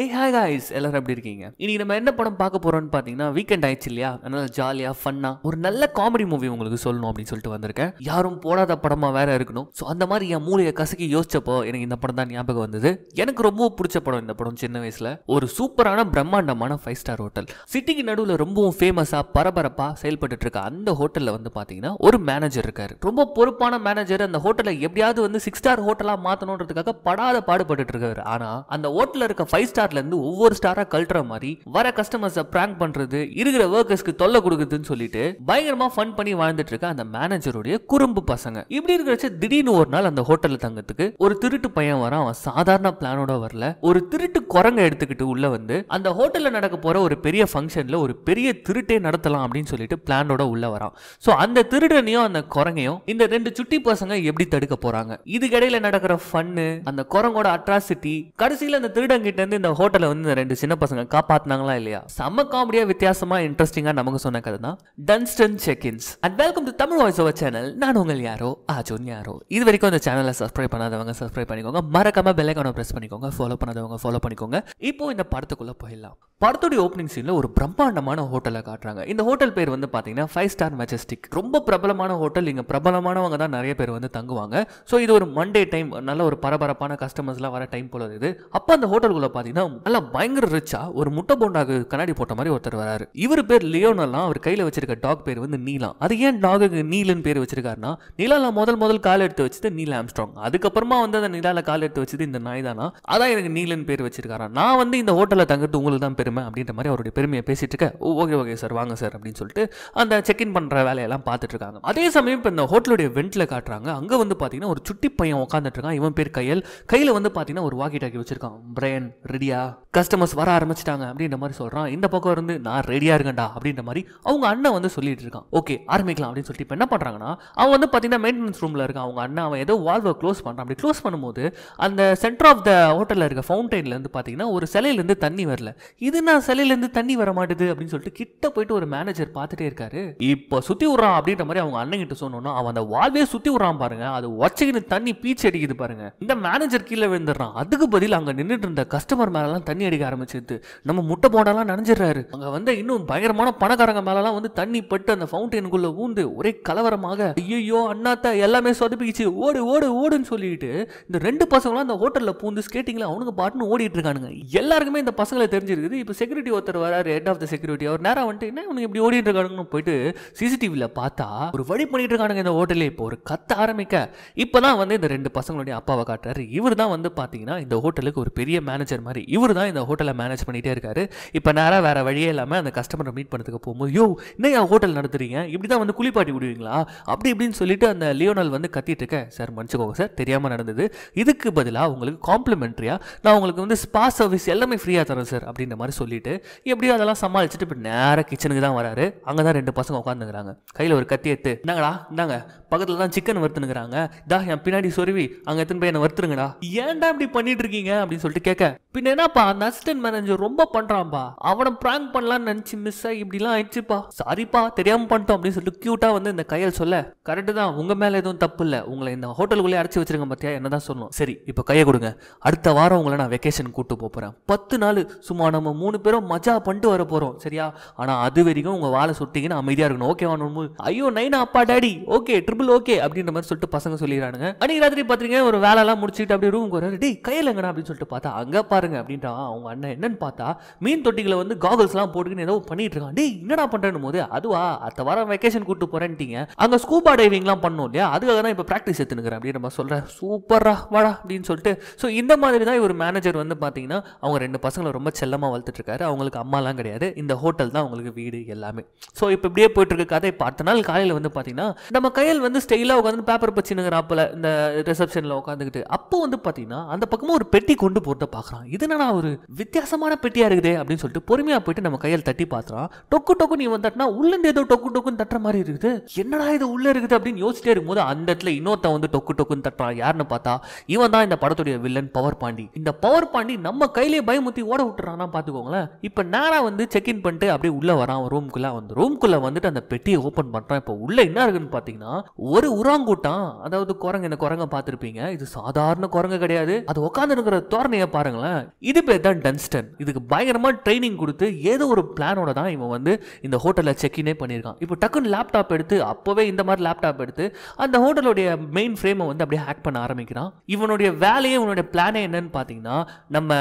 ஏ hi guys எல்லாரும் எப்படி இருக்கீங்க இன்னைக்கு நம்ம என்ன படம் பார்க்க போறோம்னு பார்த்தீங்கன்னா வீக்கெண்ட் ஆயிடுச்சு இல்லையா அதனால ஜாலியா ஃபன்னா ஒரு நல்ல காமெடி மூவி உங்களுக்கு சொல்லணும் அப்படின்னு சொல்லிட்டு வந்திருக்கேன் யாரும் போடாத படமா வேற இருக்கணும் ஸோ அந்த மாதிரி என் மூலையை கசக்கி யோசிச்சப்போ எனக்கு இந்த படம் தான் ஞாபகம் வந்தது எனக்கு ரொம்ப பிடிச்ச படம் இந்த படம் சின்ன வயசுல ஒரு சூப்பரான பிரம்மாண்டமான ஃபைவ் ஸ்டார் ஹோட்டல் சிட்டிக்கு நடுவில் ரொம்பவும் ஃபேமஸா பரபரப்பா செயல்பட்டு இருக்க அந்த ஹோட்டல்ல வந்து பாத்தீங்கன்னா ஒரு மேனேஜர் இருக்காரு ரொம்ப பொறுப்பான மேனேஜர் அந்த ஹோட்டலை எப்படியாவது வந்து சிக்ஸ் ஸ்டார் ஹோட்டலா மாத்தணுன்றதுக்காக படாத பாடுபட்டு இருக்காரு ஆனா அந்த ஹோட்டல இருக்க ஃபைவ் ஸ்டார் இருந்து ஒவ்வொரு ஸ்டாரா கழட்டுற மாதிரி வர கஸ்டமர்ஸ் பிராங்க் பண்றது இருக்கிற ஒர்க்கர்ஸ்க்கு தொல்லை கொடுக்குதுன்னு சொல்லிட்டு பயங்கரமா ஃபன் பண்ணி வாழ்ந்துட்டு இருக்க அந்த மேனேஜருடைய குறும்பு பசங்க இப்படி இருக்கிறச்ச திடீர்னு ஒரு நாள் அந்த ஹோட்டலில் தங்கத்துக்கு ஒரு திருட்டு பையன் வரான் அவன் சாதாரண பிளானோட வரல ஒரு திருட்டு குரங்க எடுத்துக்கிட்டு உள்ள வந்து அந்த ஹோட்டல்ல நடக்க போற ஒரு பெரிய ஃபங்க்ஷன்ல ஒரு பெரிய திருட்டே நடத்தலாம் அப்படின்னு சொல்லிட்டு பிளானோட உள்ள வரான் ஸோ அந்த திருடனையும் அந்த குரங்கையும் இந்த ரெண்டு சுட்டி பசங்க எப்படி தடுக்க போறாங்க இதுக்கிடையில நடக்கிற ஃபன்னு அந்த குரங்கோட அட்ராசிட்டி கடைசியில் அந்த திருடங்கிட்ட இருந்து இந்த அந்த ஹோட்டலில் வந்து ரெண்டு சின்ன பசங்க காப்பாத்தினாங்களா இல்லையா செம்ம காமெடியா வித்தியாசமா இன்ட்ரெஸ்டிங்கா நமக்கு சொன்ன கதை தான் Dunston checks in and welcome to Tamil voice over channel நான் உங்கள் யாரோ ஆஜோன் யாரோ இது வரைக்கும் இந்த சேனலை சப்ஸ்கிரைப் பண்ணாதவங்க சப்ஸ்கிரைப் பண்ணிக்கோங்க மறக்காம பெல்லைக்கான ப்ரெஸ் பண்ணிக்கோங்க ஃபாலோ பண்ணாதவங்க ஃபாலோ பண்ணிக்கோங்க இப்போ இந்த படத்துக்குள்ள போயிடலாம் படத்துடைய ஓப்பனிங் சீனில் ஒரு பிரம்மாண்டமான ஹோட்டலை காட்டுறாங்க இந்த ஹோட்டல் பேர் வந்து பார்த்தீங்கன்னா ஃபைவ் ஸ்டார் மெஜஸ்டிக் ரொம்ப பிரபலமான ஹோட்டல் இங்கே பிரபலமானவங்க தான் நிறைய பேர் வந்து தங்குவாங்க ஸோ இது ஒரு மண்டே டைம் நல்ல ஒரு பரபரப்பான கஸ்டமர்ஸ்லாம் வர டைம் போல இது அப்போ அந்த ஹோட்டலுக்குள்ளே பார்த்தீங்கன்னா பார்த்தீங்கன்னா நல்லா பயங்கர ரிச்சா ஒரு முட்டை போண்டாக்கு கண்ணாடி போட்ட மாதிரி ஒருத்தர் வராரு இவர் பேர் லியோனெல்லாம் அவர் கையில் வச்சிருக்க டாக் பேர் வந்து நீலாம் அது ஏன் டாகுக்கு நீலன் பேர் வச்சிருக்காருனா நிலால முதல் முதல் கால் எடுத்து வச்சது நீல ஆம்ஸ்ட்ராங் அதுக்கப்புறமா வந்து அந்த நிலால கால் எடுத்து வச்சது இந்த நாய் தானா அதான் எனக்கு நீலன் பேர் வச்சிருக்காரா நான் வந்து இந்த ஹோட்டலில் தங்கிட்டு உங்களுக்கு தான் பெருமை அப்படின்ற மாதிரி அவருடைய பெருமையை பேசிட்டு இருக்க ஓகே ஓகே சார் வாங்க சார் அப்படின்னு சொல்லிட்டு அந்த செக்இன் பண்ணுற வேலையெல்லாம் பார்த்துட்டு இருக்காங்க அதே சமயம் இப்போ இந்த ஹோட்டலுடைய வெண்ட்ல காட்டுறாங்க அங்கே வந்து பார்த்தீங்கன்னா ஒரு சுட்டி பையன் உட்காந்துட்டு இருக்கான் இவன் பேர் கையல் கையில் வந்து பார்த்தீங்கன்னா ஒரு வாக்கி டாக்கி வச்சிருக்கான் பிரையன் ரெடி ரெடியா கஸ்டமர்ஸ் வர ஆரம்பிச்சிட்டாங்க அப்படின்ற மாதிரி சொல்கிறான் இந்த பக்கம் இருந்து நான் ரெடியாக இருக்கேன்டா அப்படின்ற மாதிரி அவங்க அண்ணன் வந்து சொல்லிட்டு இருக்கான் ஓகே ஆரம்பிக்கலாம் அப்படின்னு சொல்லிட்டு இப்போ என்ன பண்ணுறாங்கன்னா அவன் வந்து பார்த்தீங்கன்னா மெயின்டெனன்ஸ் ரூமில் இருக்கான் அவங்க அண்ணன் அவன் ஏதோ வால்வை க்ளோஸ் பண்றான் அப்படி க்ளோஸ் பண்ணும்போது அந்த சென்டர் ஆஃப் த ஹோட்டல்ல இருக்க இருந்து பார்த்தீங்கன்னா ஒரு இருந்து தண்ணி வரல இது நான் இருந்து தண்ணி வர மாட்டேது அப்படின்னு சொல்லிட்டு கிட்ட போயிட்டு ஒரு மேனேஜர் பார்த்துட்டே இருக்காரு இப்போ சுற்றி விட்றான் அப்படின்ற மாதிரி அவங்க அண்ணன் கிட்ட சொன்னோம்னா அவன் அந்த வால்வே சுற்றி விடுறான் பாருங்க அது உடச்சிக்கின்னு தண்ணி பீச்சு அடிக்குது பாருங்க இந்த மேனேஜர் கீழே விழுந்துடுறான் அதுக்கு பதில் அங்கே நின்றுட்டு இருந்த கஸ்டமர் மேலெல்லாம் தண்ணி அடிக்க ஆரம்பிச்சிருது நம்ம முட்டை போண்டாலாம் நனைஞ்சிடுறாரு அங்கே வந்து இன்னும் பயங்கரமான பணக்காரங்க மேலெல்லாம் வந்து தண்ணி பட்டு அந்த ஃபவுண்டெயினுக்குள்ளே ஊந்து ஒரே கலவரமாக ஐயோ அண்ணாத்தா எல்லாமே சொதப்பிக்கிச்சு ஓடு ஓடு ஓடுன்னு சொல்லிட்டு இந்த ரெண்டு பசங்களும் அந்த ஹோட்டலில் பூந்து ஸ்கேட்டிங்கில் அவனுக்கு பாட்டுன்னு ஓடிட்டு இருக்கானுங்க எல்லாருக்குமே இந்த பசங்களை தெரிஞ்சிருக்குது இப்போ செக்யூரிட்டி ஒருத்தர் வராரு ஹெட் ஆஃப் த செக்யூரிட்டி அவர் நேரம் வந்துட்டு என்ன இவனுக்கு இப்படி ஓடிட்டு இருக்கானுங்க போயிட்டு சிசிடிவியில் பார்த்தா ஒரு வழி பண்ணிட்டு இருக்கானுங்க இந்த ஹோட்டலே இப்போ ஒரு கத்த ஆரம்பிக்க இப்போ தான் வந்து இந்த ரெண்டு பசங்களுடைய அப்பாவை காட்டுறாரு இவர் தான் வந்து பார்த்தீங்கன்னா இந்த ஹோட்டலுக்கு ஒரு பெரிய மேனேஜர் மாதிரி இவர் தான் இந்த ஹோட்டலை மேனேஜ் பண்ணிகிட்டே இருக்காரு இப்போ நேராக வேறு வழியே இல்லாமல் அந்த கஸ்டமரை மீட் பண்ணதுக்கு போகும்போது யோ என் ஹோட்டல் நடத்துறீங்க இப்படி தான் வந்து குளிப்பாட்டி விடுவீங்களா அப்படி இப்படின்னு சொல்லிட்டு அந்த லியோனல் வந்து கத்திட்டு இருக்கேன் சார் மன்னிச்சுக்கோங்க சார் தெரியாமல் நடந்தது இதுக்கு பதிலாக உங்களுக்கு காம்ப்ளிமெண்ட்ரியாக நான் உங்களுக்கு வந்து ஸ்பா சர்வீஸ் எல்லாமே ஃப்ரீயாக தரேன் சார் அப்படின்ற மாதிரி சொல்லிட்டு எப்படியோ அதெல்லாம் சமாளிச்சுட்டு இப்போ நேராக கிச்சனுக்கு தான் வராரு அங்கே தான் ரெண்டு பசங்க உட்காந்துங்கிறாங்க கையில் ஒரு கத்தி எடுத்து என்னங்களா இந்தாங்க பக்கத்தில் தான் சிக்கன் வருத்துனுங்கிறாங்க இதா என் பின்னாடி சொருவி அங்கே எத்தனை பையனை வருத்துருங்கடா ஏன்டா இப்படி பண்ணிட்டு இருக்கீங்க அப்படின்னு சொல்லிட்டு கேட்க பின்ன என்னப்பா அந்த அசிஸ்டன்ட் மேனேஜர் ரொம்ப பண்றான்பா அவனை பிராங்க் பண்ணலாம்னு நினைச்சு மிஸ் ஆகி இப்படிலாம் ஆயிடுச்சுப்பா சாரிப்பா தெரியாம பண்ணிட்டோம் அப்படின்னு சொல்லிட்டு கியூட்டா வந்து இந்த கையல் சொல்ல கரெக்டு தான் உங்க மேல எதுவும் தப்பு இல்லை உங்களை இந்த ஹோட்டலுக்குள்ளே அடைச்சி வச்சிருங்க பத்தியா என்னதான் சொல்லணும் சரி இப்போ கையை கொடுங்க அடுத்த வாரம் உங்களை நான் வெக்கேஷன் கூட்டு போறேன் பத்து நாள் சும்மா நம்ம மூணு பேரும் மஜா பண்ணிட்டு வர போறோம் சரியா ஆனா அது வரைக்கும் உங்க வாழை சுட்டிங்கன்னு அமைதியா இருக்கணும் ஓகேவா நோன்பு ஐயோ நைனா அப்பா டேடி ஓகே ட்ரிபிள் ஓகே அப்படின்ற மாதிரி சொல்லிட்டு பசங்க சொல்லிடுறானுங்க அன்னைக்கு ராத்திரி பாத்தீங்க ஒரு வேலை எல்லாம் முடிச்சுட்டு அப்படியே ரூம் கையிலங்கடா அப்படின்னு சொல்லிட்டு பார்த்தா அங்க பாரு பாருங்க அப்படின்ட்டான் அவங்க அண்ணன் என்னன்னு பார்த்தா மீன் தொட்டிகளை வந்து காகல்ஸ்லாம் போட்டுக்கின்னு ஏதோ பண்ணிட்டு இருக்கான் டே என்னடா பண்ணுறேன்னு போது அதுவா அத்த வாரம் வெக்கேஷன் கூட்டு போறேன்ட்டீங்க அங்கே ஸ்கூபா டைவிங்லாம் பண்ணோம் இல்லையா அதுக்காக தான் இப்போ ப்ராக்டிஸ் எடுத்துனுக்கிறேன் அப்படின்னு நம்ம சொல்கிறேன் சூப்பரா வாடா அப்படின்னு சொல்லிட்டு ஸோ இந்த மாதிரி தான் இவர் மேனேஜர் வந்து பார்த்தீங்கன்னா அவங்க ரெண்டு பசங்களை ரொம்ப செல்லமாக வளர்த்துட்ருக்காரு அவங்களுக்கு அம்மாலாம் கிடையாது இந்த ஹோட்டல் தான் அவங்களுக்கு வீடு எல்லாமே ஸோ இப்போ இப்படியே போயிட்டு இருக்க கதை பார்த்த நாள் காலையில் வந்து பார்த்தீங்கன்னா நம்ம கையில் வந்து ஸ்டைலாக உட்காந்து பேப்பர் பச்சினுங்கிற அப்பல இந்த ரிசப்ஷனில் உட்காந்துக்கிட்டு அப்போ வந்து பார்த்தீங்கன்னா அந்த பக்கமும் ஒரு பெட்டி கொண்டு போட்டு பார்க்குறான் இது என்னன்னா ஒரு வித்தியாசமான பெட்டியா இருக்குதே அப்படின்னு சொல்லிட்டு பொறுமையா போயிட்டு நம்ம கையில் தட்டி பார்த்துறான் டொக்கு டொக்கு நீ தட்டினா உள்ள ஏதோ டொக்கு டொக்குன்னு தட்டுற மாதிரி இருக்குது என்னடா இது உள்ள இருக்குது அப்படின்னு யோசிச்சிட்டே இருக்கும்போது அந்த இடத்துல இன்னொருத்தன் வந்து டொக்கு டொக்குன்னு தட்டுறான் யாருன்னு பார்த்தா இவன் தான் இந்த படத்துடைய வில்லன் பவர் பாண்டி இந்த பவர் பாண்டி நம்ம கையிலே பயமுத்தி ஓட விட்டுறான்னா பாத்துக்கோங்களேன் இப்போ நேரா வந்து செக் இன் பண்ணிட்டு அப்படியே உள்ள வரான் ரூம்குள்ள வந்து ரூம்குள்ள வந்துட்டு அந்த பெட்டியை ஓபன் பண்றான் இப்போ உள்ள என்ன இருக்குன்னு பாத்தீங்கன்னா ஒரு உராங்கூட்டம் அதாவது குரங்கு இந்த குரங்கை பார்த்துருப்பீங்க இது சாதாரண குரங்கு கிடையாது அது இருக்கிற தோரணையை பாருங்களேன் இது பேர் தான் டன்ஸ்டன் இதுக்கு பயங்கரமாக ட்ரைனிங் கொடுத்து ஏதோ ஒரு பிளானோட தான் இவன் வந்து இந்த ஹோட்டலில் செக்இனே பண்ணியிருக்கான் இப்போ டக்குன்னு லேப்டாப் எடுத்து அப்போவே இந்த மாதிரி லேப்டாப் எடுத்து அந்த ஹோட்டலுடைய மெயின் ஃப்ரேமை வந்து அப்படியே ஹேக் பண்ண ஆரம்பிக்கிறான் இவனுடைய வேலையே இவனுடைய பிளானே என்னன்னு பார்த்தீங்கன்னா நம்ம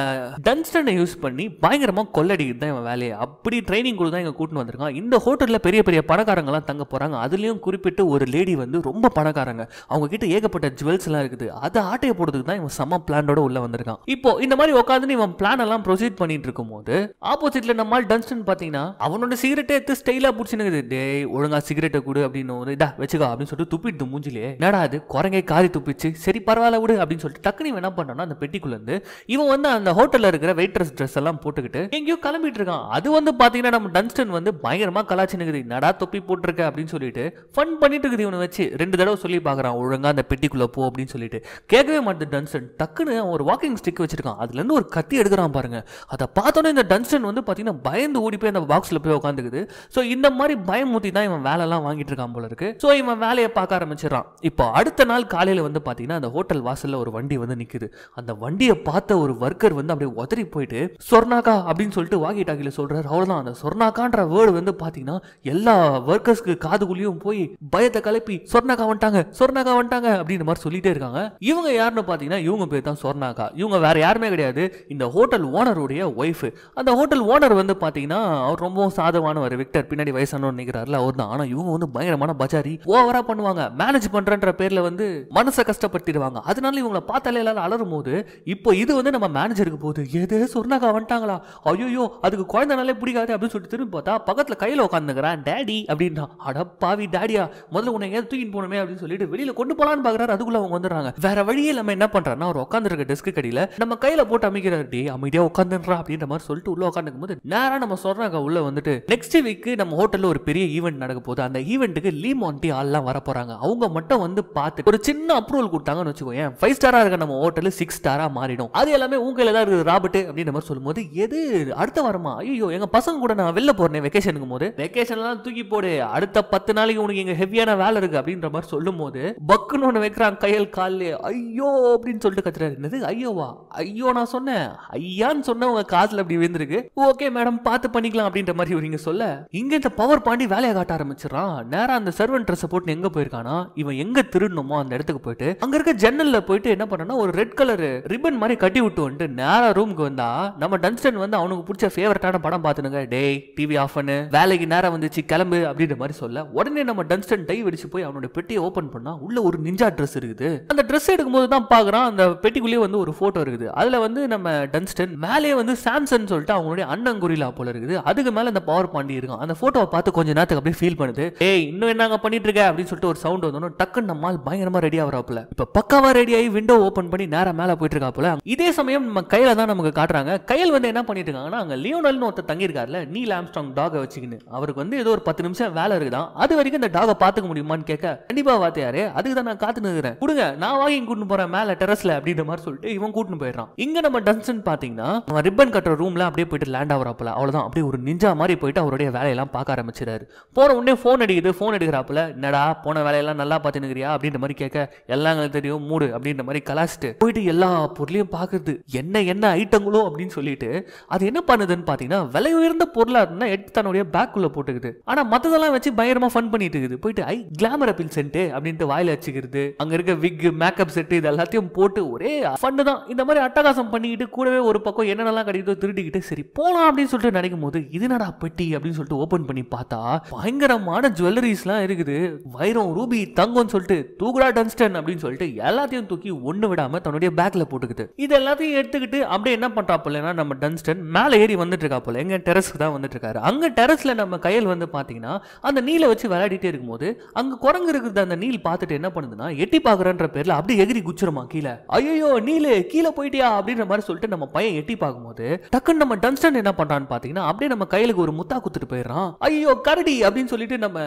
டன்ஸ்டனை யூஸ் பண்ணி பயங்கரமாக கொள்ளடிக்கிறது தான் இவன் வேலையை அப்படி ட்ரைனிங் கொடுத்து தான் இங்கே கூட்டின்னு வந்திருக்கான் இந்த ஹோட்டலில் பெரிய பெரிய பணக்காரங்களாம் தங்க போகிறாங்க அதுலேயும் குறிப்பிட்டு ஒரு லேடி வந்து ரொம்ப பணக்காரங்க அவங்க கிட்ட ஏகப்பட்ட ஜுவல்ஸ் எல்லாம் இருக்குது அதை ஆட்டையை போடுறதுக்கு தான் இவன் செம்ம பிளானோட உள்ள வந்திருக்கான் இப்போ இந்த மாதிரி உட்காந்து இவன் பிளான் எல்லாம் ப்ரொசீட் பண்ணிட்டு இருக்கும் போது ஆப்போசிட்ல நம்ம டன்ஸ்டன் பாத்தீங்கன்னா அவனோட சிகரெட்டை எடுத்து ஸ்டைலா பிடிச்சினுக்குது டே ஒழுங்கா சிகரெட்டை கொடு அப்படின்னு ஒரு இதா வச்சுக்கா அப்படின்னு சொல்லிட்டு துப்பிட்டு மூஞ்சிலே என்னடா அது குரங்கை காரி துப்பிச்சு சரி பரவாயில்ல விடு அப்படின்னு சொல்லிட்டு டக்குனு என்ன பண்ணோம்னா அந்த பெட்டிக்குள்ள இருந்து இவன் வந்து அந்த ஹோட்டல்ல இருக்கிற வெயிட்ரஸ் ட்ரெஸ் எல்லாம் போட்டுக்கிட்டு எங்கேயோ கிளம்பிட்டு இருக்கான் அது வந்து பாத்தீங்கன்னா நம்ம டன்ஸ்டன் வந்து பயங்கரமா கலாச்சினுக்குது நடா தொப்பி போட்டிருக்க அப்படின்னு சொல்லிட்டு ஃபன் பண்ணிட்டு இருக்குது இவனை வச்சு ரெண்டு தடவை சொல்லி பாக்குறான் ஒழுங்கா அந்த பெட்டிக்குள்ள போ அப்படின்னு சொல்லிட்டு கேட்கவே மாட்டேன் டன்ஸ்டன் டக்குனு ஒரு வாக்கிங் ஸ்டிக் வச்சிருக்கான் அதுல இருந்து ஒரு கத்தி எடுக்கிறான் பாருங்க அதை பார்த்தோன்னே இந்த டன்ஸ்டன் வந்து பார்த்தீங்கன்னா பயந்து ஓடி போய் அந்த பாக்ஸில் போய் உட்காந்துக்குது ஸோ இந்த மாதிரி பயமூத்தி தான் இவன் வேலைலாம் வாங்கிட்டு இருக்கான் போல இருக்கு ஸோ இவன் வேலையை பார்க்க ஆரம்பிச்சிடறான் இப்போ அடுத்த நாள் காலையில் வந்து பார்த்தீங்கன்னா அந்த ஹோட்டல் வாசலில் ஒரு வண்டி வந்து நிற்குது அந்த வண்டியை பார்த்த ஒரு ஒர்க்கர் வந்து அப்படியே உதறி போயிட்டு சொர்ணாக்கா அப்படின்னு சொல்லிட்டு வாங்கி டாக்கியில் சொல்கிறார் அவ்வளோதான் அந்த சொர்ணாக்கான்ற வேர்டு வந்து பார்த்தீங்கன்னா எல்லா ஒர்க்கர்ஸ்க்கு காதுக்குள்ளேயும் போய் பயத்தை கலப்பி சொர்ணாக்கா வந்துட்டாங்க சொர்ணாக்கா வந்துட்டாங்க அப்படின்ற மாதிரி சொல்லிட்டே இருக்காங்க இவங்க யாருன்னு பார்த்தீங்கன்னா இவங்க பேர் தான் சொர்ணாக்கா இவங்க வேற யாருமே கிடையாது இந்த ஹோட்டல் ஓனருடைய ஒய்ஃபு அந்த ஹோட்டல் ஓனர் வந்து பார்த்தீங்கன்னா அவர் ரொம்பவும் சாதமானவர் விக்டர் பின்னாடி வயசானவர் நிற்கிறாருல அவர் தான் ஆனால் இவங்க வந்து பயங்கரமான பஜாரி ஓவரா பண்ணுவாங்க மேனேஜ் பண்ணுறன்ற பேரில் வந்து மனசை கஷ்டப்படுத்திடுவாங்க அதனால இவங்களை பார்த்தாலே எல்லாரும் அலரும் போது இப்போ இது வந்து நம்ம மேனேஜருக்கு போகுது எது சொர்ணாக்கா வந்துட்டாங்களா ஐயோ அதுக்கு குழந்தைனாலே பிடிக்காது அப்படின்னு சொல்லிட்டு திரும்பி பார்த்தா பக்கத்தில் கையில் உட்காந்துக்கிறான் டேடி அப்படின்னா அடப்பாவி டேடியா முதல்ல உன்னை எங்கேயாவது தூக்கிட்டு போகணுமே அப்படின்னு சொல்லிட்டு வெளியில் கொண்டு போகலான்னு பார்க்குறாரு அதுக்குள்ளே அவங்க வந்துடுறாங்க வேற வழியே நம்ம என்ன பண்ணுறாருன்னா அவர் உட்காந்துருக்க டெஸ்க்கு கடையில் நம்ம கையில் போட்டு ஆரம்பிக்கிறார் டே உட்காந்துன்றா அப்படின்ற மாதிரி சொல்லிட்டு உள்ள உட்காந்துக்கும் போது நேரம் நம்ம சொல்றாங்க உள்ள வந்துட்டு நெக்ஸ்ட் வீக் நம்ம ஹோட்டல்ல ஒரு பெரிய ஈவெண்ட் நடக்க போகுது அந்த ஈவெண்ட்டுக்கு லீ மாண்டி ஆள்லாம் வர போறாங்க அவங்க மட்டும் வந்து பார்த்து ஒரு சின்ன அப்ரூவல் கொடுத்தாங்கன்னு வச்சுக்கோ ஏன் ஃபைவ் ஸ்டாரா இருக்க நம்ம ஹோட்டல் சிக்ஸ் ஸ்டாரா மாறிடும் அது எல்லாமே உங்க தான் இருக்குது ராபர்ட் அப்படின்ற மாதிரி சொல்லும்போது எது அடுத்த வாரமா ஐயோ எங்க பசங்க கூட நான் வெளில போறேன் வெக்கேஷனுக்கு போது வெக்கேஷன்லாம் தூக்கி போடு அடுத்த பத்து நாளைக்கு உனக்கு எங்க ஹெவியான வேலை இருக்கு அப்படின்ற மாதிரி சொல்லும் போது பக்குன்னு ஒன்று வைக்கிறான் கையல் காலில் ஐயோ அப்படின்னு சொல்லிட்டு கத்துறாரு என்னது ஐயோவா ஐயோ நான் சொன்ன சொன்னேன் ஐயான்னு சொன்ன உங்க காதுல அப்படி விழுந்திருக்கு ஓகே மேடம் பார்த்து பண்ணிக்கலாம் அப்படின்ற மாதிரி இவங்க சொல்ல இங்க இந்த பவர் பாண்டி வேலையை காட்ட ஆரம்பிச்சிடறான் நேரம் அந்த சர்வன் ட்ரெஸ் போட்டு எங்க போயிருக்கானா இவன் எங்க திருடணுமோ அந்த இடத்துக்கு போயிட்டு அங்க இருக்க ஜன்னல்ல போயிட்டு என்ன பண்ணனா ஒரு ரெட் கலர் ரிப்பன் மாதிரி கட்டி விட்டு வந்துட்டு நேரா ரூமுக்கு வந்தா நம்ம டன்ஸ்டன் வந்து அவனுக்கு பிடிச்ச ஃபேவரட்டான படம் பாத்துனுங்க டே டிவி ஆஃப் பண்ணு வேலைக்கு நேரம் வந்துச்சு கிளம்பு அப்படின்ற மாதிரி சொல்ல உடனே நம்ம டன்ஸ்டன் டை வெடிச்சு போய் அவனோட பெட்டியை ஓபன் பண்ணா உள்ள ஒரு நிஞ்சா ட்ரெஸ் இருக்குது அந்த ட்ரெஸ் எடுக்கும்போது தான் பாக்குறான் அந்த பெட்டிக்குள்ளேயே வந்து ஒரு போட்டோ இருக்குது அதுல வந்து நம்ம நம்ம டன்ஸ்டன் மேலே வந்து சாம்சன் சொல்லிட்டு அவங்களுடைய அண்ணன் குரிலா போல இருக்குது அதுக்கு மேல அந்த பவர் பாண்டி இருக்கும் அந்த போட்டோவை பார்த்து கொஞ்ச நேரத்துக்கு அப்படியே ஃபீல் பண்ணுது ஏய் இன்னும் என்னங்க பண்ணிட்டு இருக்க அப்படின்னு சொல்லிட்டு ஒரு சவுண்ட் வந்தோம் டக்குன்னு நம்மால் பயங்கரமா ரெடி ஆகிறாப்புல இப்ப பக்காவா ரெடி ஆகி விண்டோ ஓப்பன் பண்ணி நேரம் மேலே போயிட்டு போல இதே சமயம் நம்ம கையில தான் நமக்கு காட்டுறாங்க கையில் வந்து என்ன பண்ணிட்டு இருக்காங்கன்னா அங்கே லியோனல்னு ஒருத்தர் தங்கியிருக்காருல நீ ஆம்ஸ்டாங் டாகை வச்சுக்கின்னு அவருக்கு வந்து ஏதோ ஒரு பத்து நிமிஷம் வேலை இருக்குதான் அது வரைக்கும் இந்த டாகை பார்த்துக்க முடியுமான்னு கேட்க கண்டிப்பா வாத்தியாரு அதுக்கு தான் நான் காத்து நிற்கிறேன் கொடுங்க நான் வாங்கி கூட்டின்னு போறேன் மேல டெரஸ்ல அப்படின்ற மாதிரி சொல்லிட்டு இவன் கூட்டின்னு போயிடுறான் இங்க நம்ம நம்ம டன்சன் பார்த்தீங்கன்னா ரிப்பன் கட்டுற ரூம்ல அப்படியே போயிட்டு லேண்ட் ஆகிறாப்புல அவ்வளோதான் அப்படியே ஒரு நிஞ்சா மாதிரி போயிட்டு அவருடைய வேலையெல்லாம் பார்க்க ஆரம்பிச்சிடாரு போன உடனே ஃபோன் அடிக்குது ஃபோன் எடுக்கிறாப்புல நடா போன வேலையெல்லாம் நல்லா பார்த்துனுக்கிறியா அப்படின்ற மாதிரி கேட்க எல்லாம் தெரியும் மூடு அப்படின்ற மாதிரி கலாச்சிட்டு போயிட்டு எல்லா பொருளையும் பார்க்குறது என்ன என்ன ஐட்டங்களோ அப்படின்னு சொல்லிட்டு அது என்ன பண்ணுதுன்னு பார்த்தீங்கன்னா விலை உயர்ந்த பொருளாக இருந்தால் எடுத்து தன்னுடைய உள்ள போட்டுக்குது ஆனால் மற்றதெல்லாம் வச்சு பயங்கரமாக ஃபன் பண்ணிட்டு இருக்குது போயிட்டு ஐ கிளாமர் அப்பில் சென்ட்டு அப்படின்ட்டு வாயில் வச்சுக்கிறது அங்கே இருக்க விக் மேக்கப் செட்டு இது எல்லாத்தையும் போட்டு ஒரே ஃபண்டு தான் இந்த மாதிரி அட்டகாசம் பண்ணி பண்ணிக்கிட்டு கூடவே ஒரு பக்கம் என்னென்னலாம் கிடைக்குதோ திருட்டிக்கிட்டு சரி போகலாம் அப்படின்னு சொல்லிட்டு நினைக்கும் போது இது நடா பெட்டி அப்படின்னு சொல்லிட்டு ஓப்பன் பண்ணி பார்த்தா பயங்கரமான ஜுவல்லரிஸ்லாம் இருக்குது வைரம் ரூபி தங்கம்னு சொல்லிட்டு தூக்குடா டன்ஸ்டன் அப்படின்னு சொல்லிட்டு எல்லாத்தையும் தூக்கி ஒன்று விடாமல் தன்னுடைய பேக்கில் போட்டுக்குது இது எல்லாத்தையும் எடுத்துக்கிட்டு அப்படியே என்ன பண்ணுறா போலன்னா நம்ம டன்ஸ்டன் மேலே ஏறி வந்துட்டு இருக்கா போல எங்கள் டெரஸ்க்கு தான் வந்துட்டு இருக்காரு அங்கே டெரஸில் நம்ம கையில் வந்து பார்த்தீங்கன்னா அந்த நீலை வச்சு விளையாடிட்டே இருக்கும்போது அங்கே குரங்கு இருக்கிறது அந்த நீல் பார்த்துட்டு என்ன பண்ணுதுன்னா எட்டி பார்க்குறன்ற பேரில் அப்படியே எகிரி குச்சிருமா கீழே ஐயோ நீலு கீழே போயிட்டியா அப்படின்ற மாதிரி மாதிரி சொல்லிட்டு நம்ம பையன் எட்டி பார்க்கும்போது டக்குன்னு நம்ம டன்ஸ்டன் என்ன பண்றான்னு பாத்தீங்கன்னா அப்படியே நம்ம கையிலுக்கு ஒரு முத்தா குத்துட்டு போயிடுறான் ஐயோ கரடி அப்படின்னு சொல்லிட்டு நம்ம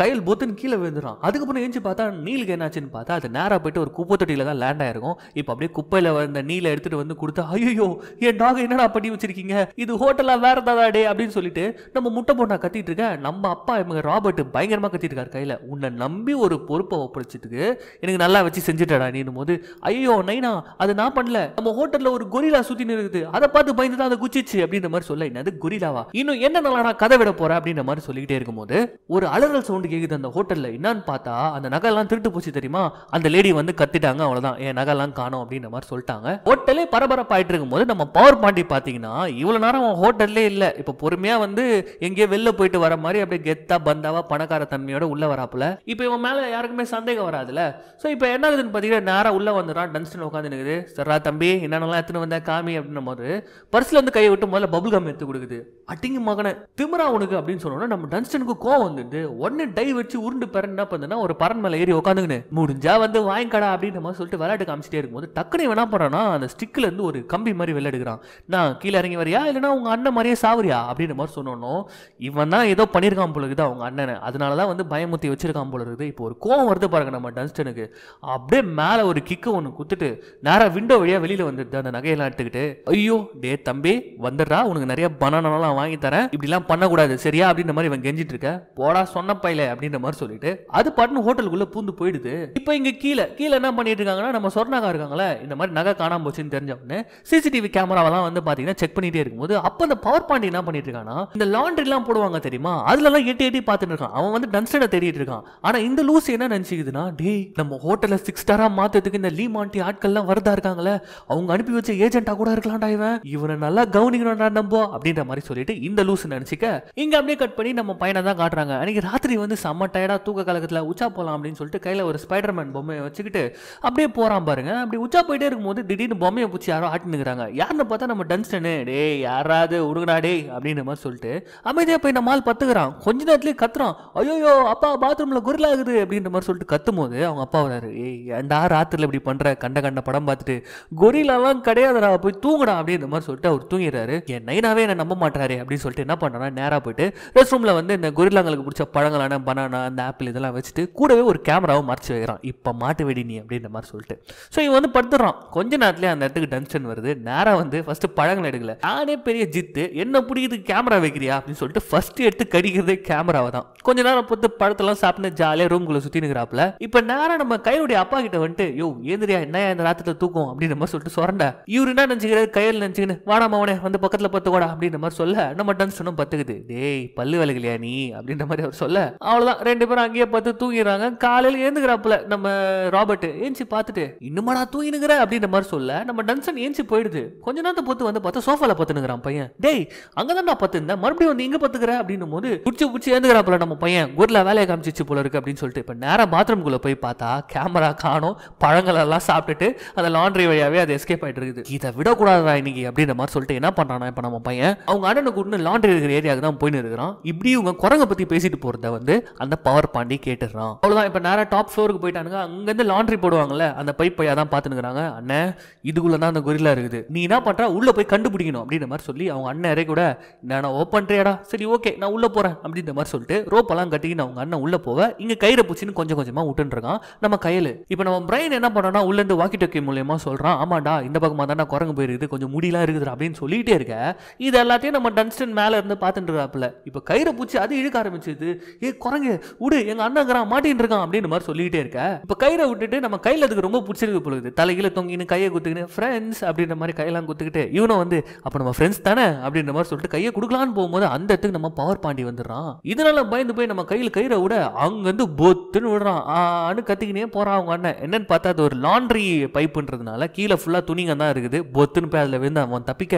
கையில் பொத்துன்னு கீழே விழுந்துடும் அதுக்கப்புறம் எஞ்சி பார்த்தா நீலுக்கு என்னாச்சுன்னு பார்த்தா அது நேரா போயிட்டு ஒரு குப்பை தொட்டியில தான் லேண்ட் ஆயிருக்கும் இப்போ அப்படியே குப்பையில வந்த நீல எடுத்துட்டு வந்து கொடுத்தா ஐயோ என் டாக் என்னடா பண்ணி வச்சிருக்கீங்க இது ஹோட்டலா வேற ஏதாவது அப்படின்னு சொல்லிட்டு நம்ம முட்டை பொண்ணா கத்திட்டு இருக்கேன் நம்ம அப்பா இவங்க ராபர்ட் பயங்கரமா கத்திட்டு இருக்காரு கையில உன்னை நம்பி ஒரு பொறுப்பை ஒப்படைச்சிட்டு எனக்கு நல்லா வச்சு செஞ்சுட்டடா நீனும் போது ஐயோ நைனா அது நான் பண்ணல நம்ம ஹோட்டல்ல ஒரு கொரிலா சுத்தி நிறுத்து அதை பார்த்து பயந்து தான் அதை குச்சிச்சு அப்படின்ற மாதிரி சொல்ல என்னது கொரிலாவா இன்னும் என்ன நல்லா கதை விட போற அப்படின்ற மாதிரி சொல்லிக்கிட்டே இருக்கும்போது ஒரு அலறல் சவுண்டு கேக்குது அந்த ஹோட்டல்ல என்னன்னு பார்த்தா அந்த நகைலாம் திருட்டு போச்சு தெரியுமா அந்த லேடி வந்து கத்திட்டாங்க அவ்வளவுதான் என் நகைலாம் காணும் அப்படின்ற மாதிரி சொல்லிட்டாங்க ஹோட்டலே பரபரப்பாயிட்டு இருக்கும்போது நம்ம பவர் பாண்டி பாத்தீங்கன்னா இவ்வளவு நேரம் ஹோட்டல்லே இல்ல இப்ப பொறுமையா வந்து எங்கேயோ வெளில போயிட்டு வர மாதிரி அப்படியே கெத்தா பந்தாவா பணக்கார தன்மையோட உள்ள வராப்புல இப்ப இவன் மேல யாருக்குமே சந்தேகம் வராதுல சோ இப்ப என்ன ஆகுதுன்னு பாத்தீங்கன்னா நேரம் உள்ள வந்துடுறான் டன்ஸ்டன் உட்காந்து நிற்குது சரா தம்பி என்னென்னலாம் எத்தனை வந்தேன் காமி அப்படின்னும் போது பர்ஸ்ல கையை விட்டு முதல்ல பபுள் கம் எடுத்து கொடுக்குது அட்டிங்க மகனை திமிரா உனக்கு அப்படின்னு சொன்னோன்னா நம்ம டன்ஸ்டனுக்கு கோவம் வந்துட்டு உடனே டை வச்சு உருண்டு பெற என்ன பண்ணுதுன்னா ஒரு பரன் மேலே ஏறி உட்காந்துக்கினு முடிஞ்சா வந்து வாங்கிக்கடா அப்படின்ற மாதிரி சொல்லிட்டு விளையாட்டு காமிச்சிட்டே இருக்கும்போது டக்குனு என்ன பண்ணுறான்னா அந்த ஸ்டிக்கில் இருந்து ஒரு கம்பி மாதிரி விளையாடுக்கிறான் நான் கீழே இறங்கி வரியா இல்லைனா உங்கள் அண்ணன் மாதிரியே சாவுறியா அப்படின்ற மாதிரி சொன்னோன்னோ இவன் தான் ஏதோ பண்ணியிருக்கான் போல இருக்குது அவங்க அண்ணனை அதனால தான் வந்து பயமுத்தி வச்சிருக்கான் போல இருக்குது இப்போ ஒரு கோவம் வருது பாருங்க நம்ம டன்ஸ்டனுக்கு அப்படியே மேலே ஒரு கிக்கு ஒன்று குத்துட்டு நேராக விண்டோ வழியாக வெளியில் வந்துடுது அந்த நகையெல்லாம் கையெல்லாம் எடுத்துக்கிட்டு ஐயோ டே தம்பி வந்துடுறா உனக்கு நிறைய பனானாலாம் வாங்கி தரேன் இப்படிலாம் பண்ணக்கூடாது சரியா அப்படின்ற மாதிரி இவன் கெஞ்சிட்டு இருக்க போடா சொன்ன பையில அப்படின்ற மாதிரி சொல்லிட்டு அது பாட்டுன்னு ஹோட்டலுக்குள்ள பூந்து போயிடுது இப்போ இங்க கீழே கீழே என்ன பண்ணிட்டு இருக்காங்கன்னா நம்ம சொர்ணாகா இருக்காங்களே இந்த மாதிரி நகை காணாம போச்சுன்னு தெரிஞ்ச உடனே சிசிடிவி கேமராவெல்லாம் வந்து பாத்தீங்கன்னா செக் பண்ணிட்டே இருக்கும்போது அப்போ அந்த பவர் பாயிண்ட் என்ன பண்ணிட்டு இருக்கானா இந்த லாண்ட்ரி எல்லாம் போடுவாங்க தெரியுமா அதுலலாம் எட்டி எட்டி பார்த்துட்டு இருக்கான் அவன் வந்து டன்ஸ்டனை தேடிட்டு இருக்கான் ஆனா இந்த லூஸ் என்ன நினைச்சுக்குதுன்னா டேய் நம்ம ஹோட்டலில் சிக்ஸ் ஸ்டாரா மாத்ததுக்கு இந்த லீ மாண்டி ஆட்கள்லாம் வரதா இருக்காங்களே அவங்க அனுப்பி வச்ச ஏஜென்ட்டா கூட இருக்கலாம்டா இவன் இவனை நல்லா கவனிக்கணும்டா நம்போ அப்படின்ற மாதிரி சொல்லிட்டு இந்த லூஸ் நினைச்சிக்க இங்க அப்படியே கட் பண்ணி நம்ம பையனை தான் காட்டுறாங்க அன்னைக்கு ராத்திரி வந்து செம்ம டயர்டா தூக்க கலக்கத்துல உச்சா போலாம் அப்படின்னு சொல்லிட்டு கையில ஒரு ஸ்பைடர்மேன் பொம்மையை வச்சுக்கிட்டு அப்படியே போறான் பாருங்க அப்படி உச்சா போயிட்டே இருக்கும்போது திடீர்னு பொம்மையை பிடிச்சி யாரோ ஆட்டினுக்கிறாங்க யாருன்னு பார்த்தா நம்ம டன்ஸ்டனு டே யாராவது உடுங்கடா டே அப்படின்ற மாதிரி சொல்லிட்டு அமைதியா போய் நம்ம ஆள் பத்துக்கிறான் கொஞ்ச நேரத்துலயே கத்துறான் ஐயோ அப்பா பாத்ரூம்ல குரல் அப்படின்ற மாதிரி சொல்லிட்டு கத்தும் போது அவங்க அப்பா வராரு ஏய் ஏண்டா ராத்திரில இப்படி பண்ற கண்ட கண்ட படம் பார்த்துட்டு கொரிலாலாம் கிடையாது சகோதரா போய் தூங்குடா அப்படின்ற மாதிரி சொல்லிட்டு அவர் தூங்கிடுறாரு என் நைனாவே என்ன நம்ப மாட்டாரு அப்படின்னு சொல்லிட்டு என்ன பண்ணா நேராக போயிட்டு ரெஸ்ட் ரூமில் வந்து இந்த கொரில்லாங்களுக்கு பிடிச்ச பழங்களான பனானா அந்த ஆப்பிள் இதெல்லாம் வச்சுட்டு கூடவே ஒரு கேமராவை மறைச்சி வைக்கிறான் இப்போ மாட்டு வெடி நீ அப்படின்ற மாதிரி சொல்லிட்டு ஸோ இவன் வந்து படுத்துறான் கொஞ்ச நேரத்துலேயே அந்த இடத்துக்கு டென்ஷன் வருது நேராக வந்து ஃபஸ்ட்டு பழங்கள் எடுக்கல நானே பெரிய ஜித்து என்ன பிடிக்குது கேமரா வைக்கிறியா அப்படின்னு சொல்லிட்டு ஃபஸ்ட்டு எடுத்து கடிக்கிறதே கேமராவை தான் கொஞ்ச நேரம் பொறுத்து பழத்தெல்லாம் சாப்பிட்டு ஜாலியாக ரூம்குள்ளே சுற்றி நிற்கிறாப்புல இப்போ நேராக நம்ம கையுடைய அப்பா கிட்ட வந்துட்டு யோ ஏந்திரியா என்ன இந்த ராத்திரத்தை தூக்கும் அப்படின்ற மாதிரி சொல்லிட்டு சொரண்ட இவர் என்ன நினச்சிக்கிறாரு கையில் நினச்சிக்கின்னு வாடா மாவனே வந்து பக்கத்தில் பத்துக்கோடா அப்படின்ற மாதிரி சொல்ல நம்ம டன்ஸ் சொன்ன பத்துக்குது டேய் பல்லு விலகலையா நீ அப்படின்ற மாதிரி அவர் சொல்ல அவ்வளோதான் ரெண்டு பேரும் அங்கேயே பார்த்து தூங்கிடுறாங்க காலையில் ஏந்துக்கிறாப்புல நம்ம ராபர்ட் ஏஞ்சி பார்த்துட்டு இன்னுமா நான் தூங்கினுங்கிற அப்படின்ற மாதிரி சொல்ல நம்ம டன்சன் ஏஞ்சி போயிடுது கொஞ்ச நேரத்தை பொத்து வந்து பார்த்தா சோஃபாவில் பத்துனுங்கிறான் பையன் டேய் அங்கே தான் நான் பார்த்துருந்தேன் மறுபடியும் வந்து இங்கே பத்துக்கிற அப்படின்னும் போது பிடிச்சி பிடிச்சி ஏந்துக்கிறாப்புல நம்ம பையன் குரில் வேலையை காமிச்சிச்சு போல இருக்கு அப்படின்னு சொல்லிட்டு இப்போ நேராக பாத்ரூம்குள்ளே போய் பார்த்தா கேமரா காணும் பழங்களெல்லாம் சாப்பிட்டுட்டு அந்த லாண்ட்ரி வழியாகவே அது எஸ்கேப் ஆகிட்டு இருக்குது இதை விடக்கூடாதா இன்னைக்கு அப்படின்ற மாதிரி சொல்லிட்டு என்ன பண்ணுறானா இப்போ நம்ம பையன் அவங்க அண்ணனை கூட்டு லாண்ட்ரி இருக்கிற ஏரியாவுக்கு தான் போயின்னு இருக்கிறான் இப்படி இவங்க குரங்கை பற்றி பேசிட்டு போகிறத வந்து அந்த பவர் பாண்டி கேட்டுடுறான் அவ்வளவுதான் இப்போ நேராக டாப் ஃப்ளோருக்கு போயிட்டானுங்க அங்கேருந்து லாண்ட்ரி போடுவாங்கல்ல அந்த பைப் பையா தான் பார்த்துனுக்குறாங்க அண்ணன் இதுக்குள்ளே தான் அந்த கொரிலா இருக்குது நீ என்ன பண்ணுற உள்ளே போய் கண்டுபிடிக்கணும் அப்படின்ற மாதிரி சொல்லி அவங்க அண்ணன் இறை கூட நான் ஓப்பன் ட்ரேடா சரி ஓகே நான் உள்ளே போகிறேன் அப்படின்ற மாதிரி சொல்லிட்டு ரோப்பெல்லாம் கட்டிக்கின்னு அவங்க அண்ணன் உள்ளே போக இங்கே கயிறை பூச்சின்னு கொஞ்சம் கொஞ்சமாக விட்டுருக்கான் நம்ம கையில் இப்போ நம்ம பிரைன் என்ன பண்ணோம்னா உள்ளேருந்து வாக்கி டொக்கி மூலியமாக சொல்கிறான் ஆமாண்டா இந்த பக்கமாக தானே தாண்டா குரங்கு போயிருக்குது கொஞ்சம் முடியெலாம் இருக்குது அப்படின்னு சொல்லிகிட்டே இருக்க இது எல்லாத்தையும் நம்ம டன்ஸ்டன் மேலே இருந்து பார்த்துட்டு இருக்காப்புல இப்போ கயிறை பூச்சி அது இழுக்க ஆரம்பிச்சது ஏ குரங்கு விடு எங்கள் அண்ணங்கிறான் மாட்டின்னு இருக்கான் அப்படின்னு மாதிரி சொல்லிகிட்டே இருக்க இப்போ கயிறை விட்டுட்டு நம்ம கையில் அதுக்கு ரொம்ப பிடிச்சிருக்கு பொழுது தலையில் தொங்கின்னு கையை குத்துக்கினு ஃப்ரெண்ட்ஸ் அப்படின்ற மாதிரி கையெல்லாம் குத்துக்கிட்டு இவனும் வந்து அப்போ நம்ம ஃப்ரெண்ட்ஸ் தானே அப்படின்ற மாதிரி சொல்லிட்டு கையை கொடுக்கலான்னு போகும்போது அந்த இடத்துக்கு நம்ம பவர் பாண்டி வந்துடுறான் இதனால பயந்து போய் நம்ம கையில் கயிறை விட அங்கேருந்து பொத்துன்னு விடுறான் ஆன்னு கத்திக்கினே போகிறான் அவங்க அண்ணன் என்னன்னு பார்த்தா அது ஒரு லாண்ட்ரி பைப்புன்றதுனால கீழே ஃபுல்லாக துணிங்க தான் இருக்குது இருக்குது பொத்துன்னு போய் அதில் விழுந்து அவன் தப்பிக்க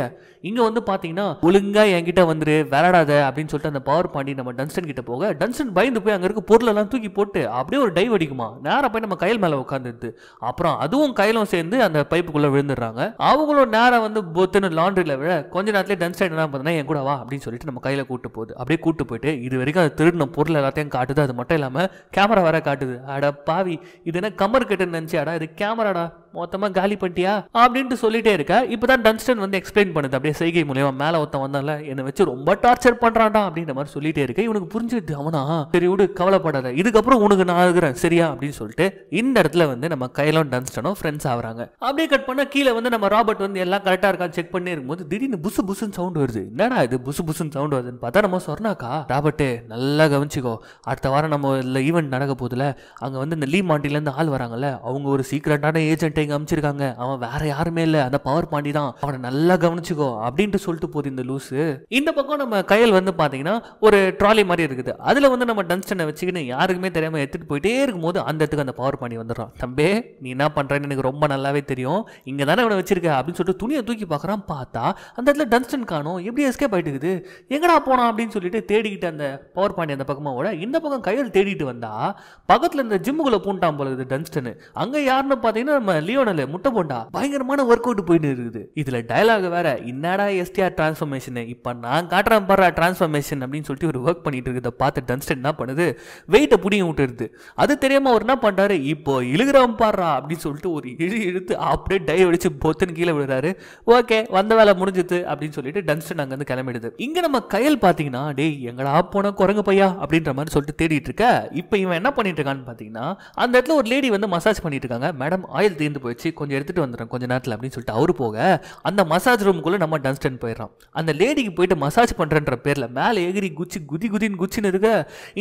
இங்கே வந்து பார்த்தீங்கன்னா ஒழுங்காக என்கிட்ட வந்துரு விளையாடாத அப்படின்னு சொல்லிட்டு அந்த பவர் பாண்டி நம்ம டன்ஸ்டன் கிட்ட போக டன்ஸ்டன் பயந்து போய் அங்கே இருக்க பொருளெல்லாம் தூக்கி போட்டு அப்படியே ஒரு டைவ் அடிக்குமா நேரம் போய் நம்ம கையில் மேலே உட்காந்துருது அப்புறம் அதுவும் கையிலும் சேர்ந்து அந்த பைப்புக்குள்ளே விழுந்துடுறாங்க அவங்களும் நேரம் வந்து பொத்துன்னு லாண்ட்ரியில் விழ கொஞ்ச நேரத்தில் டன்சன் என்ன பார்த்தீங்கன்னா என் கூட வா அப்படின்னு சொல்லிட்டு நம்ம கையில் கூட்டு போகுது அப்படியே கூட்டு போயிட்டு இது வரைக்கும் அது திருடின பொருள் எல்லாத்தையும் காட்டுது அது மட்டும் இல்லாமல் கேமரா வேற காட்டுது அட பாவி இது என்ன கமர் கட்டுன்னு நினச்சி அடா இது கேமராடா மொத்தமா காலி பண்ணியா அப்படின்ட்டு சொல்லிட்டே இருக்க இப்பதான் டன்ஸ்டன் வந்து எக்ஸ்பிளைன் பண்ணுது அப்படியே செய்கை மூலியமா மேல ஒருத்தன் வந்தால என்னை வச்சு ரொம்ப டார்ச்சர் பண்றான்டா அப்படின்ற மாதிரி சொல்லிட்டே இருக்கு இவனுக்கு புரிஞ்சுட்டு அவனா சரி விடு கவலைப்படாத இதுக்கப்புறம் உனக்கு நான் இருக்கிறேன் சரியா அப்படின்னு சொல்லிட்டு இந்த இடத்துல வந்து நம்ம கையிலும் டன்ஸ்டனும் ஃப்ரெண்ட்ஸ் ஆகுறாங்க அப்படியே கட் பண்ணால் கீழே வந்து நம்ம ராபர்ட் வந்து எல்லாம் கரெக்டா இருக்கா செக் பண்ணி இருக்கும்போது திடீர்னு புசு புசுன்னு சவுண்ட் வருது என்னடா இது புசு புசுன்னு சவுண்ட் வருதுன்னு பார்த்தா நம்ம சொன்னாக்கா ராபர்ட்டே நல்லா கவனிச்சிக்கோ அடுத்த வாரம் நம்ம இல்லை ஈவெண்ட் நடக்க போதில் அங்கே வந்து இந்த லீ மாண்டிலேருந்து ஆள் வராங்கல்ல அவங்க ஒரு சீக்கிரட்டான ஏஜென்ட் பாயிண்ட்டை காமிச்சிருக்காங்க அவன் வேற யாருமே இல்லை அந்த பவர் பாண்டி தான் அவனை நல்லா கவனிச்சுக்கோ அப்படின்ட்டு சொல்லிட்டு போகுது இந்த லூஸு இந்த பக்கம் நம்ம கையில் வந்து பார்த்தீங்கன்னா ஒரு ட்ராலி மாதிரி இருக்குது அதில் வந்து நம்ம டன்ஸ்டனை வச்சுக்கின்னு யாருக்குமே தெரியாமல் எடுத்துகிட்டு போயிட்டே இருக்கும்போது அந்த இடத்துக்கு அந்த பவர் பாண்டி வந்துடுறான் தம்பே நீ என்ன பண்ணுறேன்னு எனக்கு ரொம்ப நல்லாவே தெரியும் இங்கே தானே அவனை வச்சிருக்க அப்படின்னு சொல்லிட்டு துணியை தூக்கி பார்க்குறான் பார்த்தா அந்த இடத்துல டன்ஸ்டன் காணும் எப்படி எஸ்கேப் ஆகிட்டு இருக்குது எங்கடா போனான் அப்படின்னு சொல்லிட்டு தேடிக்கிட்டு அந்த பவர் பாண்டி அந்த பக்கமாக ஓட இந்த பக்கம் கையில் தேடிட்டு வந்தால் பக்கத்தில் இந்த ஜிம்முக்குள்ளே பூண்டான் போல இருக்குது டன்ஸ்டனு அங்கே யாருன்னு பார்த்தீங்கன்னா நம்ம லியோனல் முட்டை போண்டா பயங்கரமான ஒர்க் அவுட் போயிட்டு இருக்குது இதுல டயலாக் வேற என்னடா எஸ்டிஆர் டிரான்ஸ்ஃபர்மேஷன் இப்ப நான் காட்டுறேன் பாரு டிரான்ஸ்ஃபர்மேஷன் அப்படின்னு சொல்லிட்டு ஒரு ஒர்க் பண்ணிட்டு இருக்கிறத பார்த்து டன்ஸ்டன் என்ன பண்ணுது வெயிட்டை புடிங்க விட்டுருது அது தெரியாம அவர் என்ன பண்றாரு இப்போ இழுகிறவன் பாடுறா அப்படின்னு சொல்லிட்டு ஒரு இழு இழுத்து அப்படியே டை அடிச்சு பொத்துன்னு கீழே விடுறாரு ஓகே வந்த வேலை முடிஞ்சுது அப்படின்னு சொல்லிட்டு டன்ஸ்டன் அங்கிருந்து கிளம்பிடுது இங்க நம்ம கையில் பாத்தீங்கன்னா டேய் எங்களா போன குரங்கு பையா அப்படின்ற மாதிரி சொல்லிட்டு தேடிட்டு இருக்க இப்போ இவன் என்ன பண்ணிட்டு இருக்கான்னு பாத்தீங்கன்னா அந்த இடத்துல ஒரு லேடி வந்து மசாஜ் பண்ணிட்டு இருக்காங்க மேடம் ஆயில் தீர்ந்து எடுத்துகிட்டு போயிடுச்சு கொஞ்சம் எடுத்துகிட்டு வந்துடுறேன் கொஞ்சம் நேரத்தில் அப்படின்னு சொல்லிட்டு அவர் போக அந்த மசாஜ் ரூமுக்குள்ளே நம்ம டன்ஸ்டன் போயிடுறோம் அந்த லேடிக்கு போயிட்டு மசாஜ் பண்ணுறன்ற பேரில் மேலே எகிரி குச்சி குதி குதின்னு குச்சின்னு இருக்க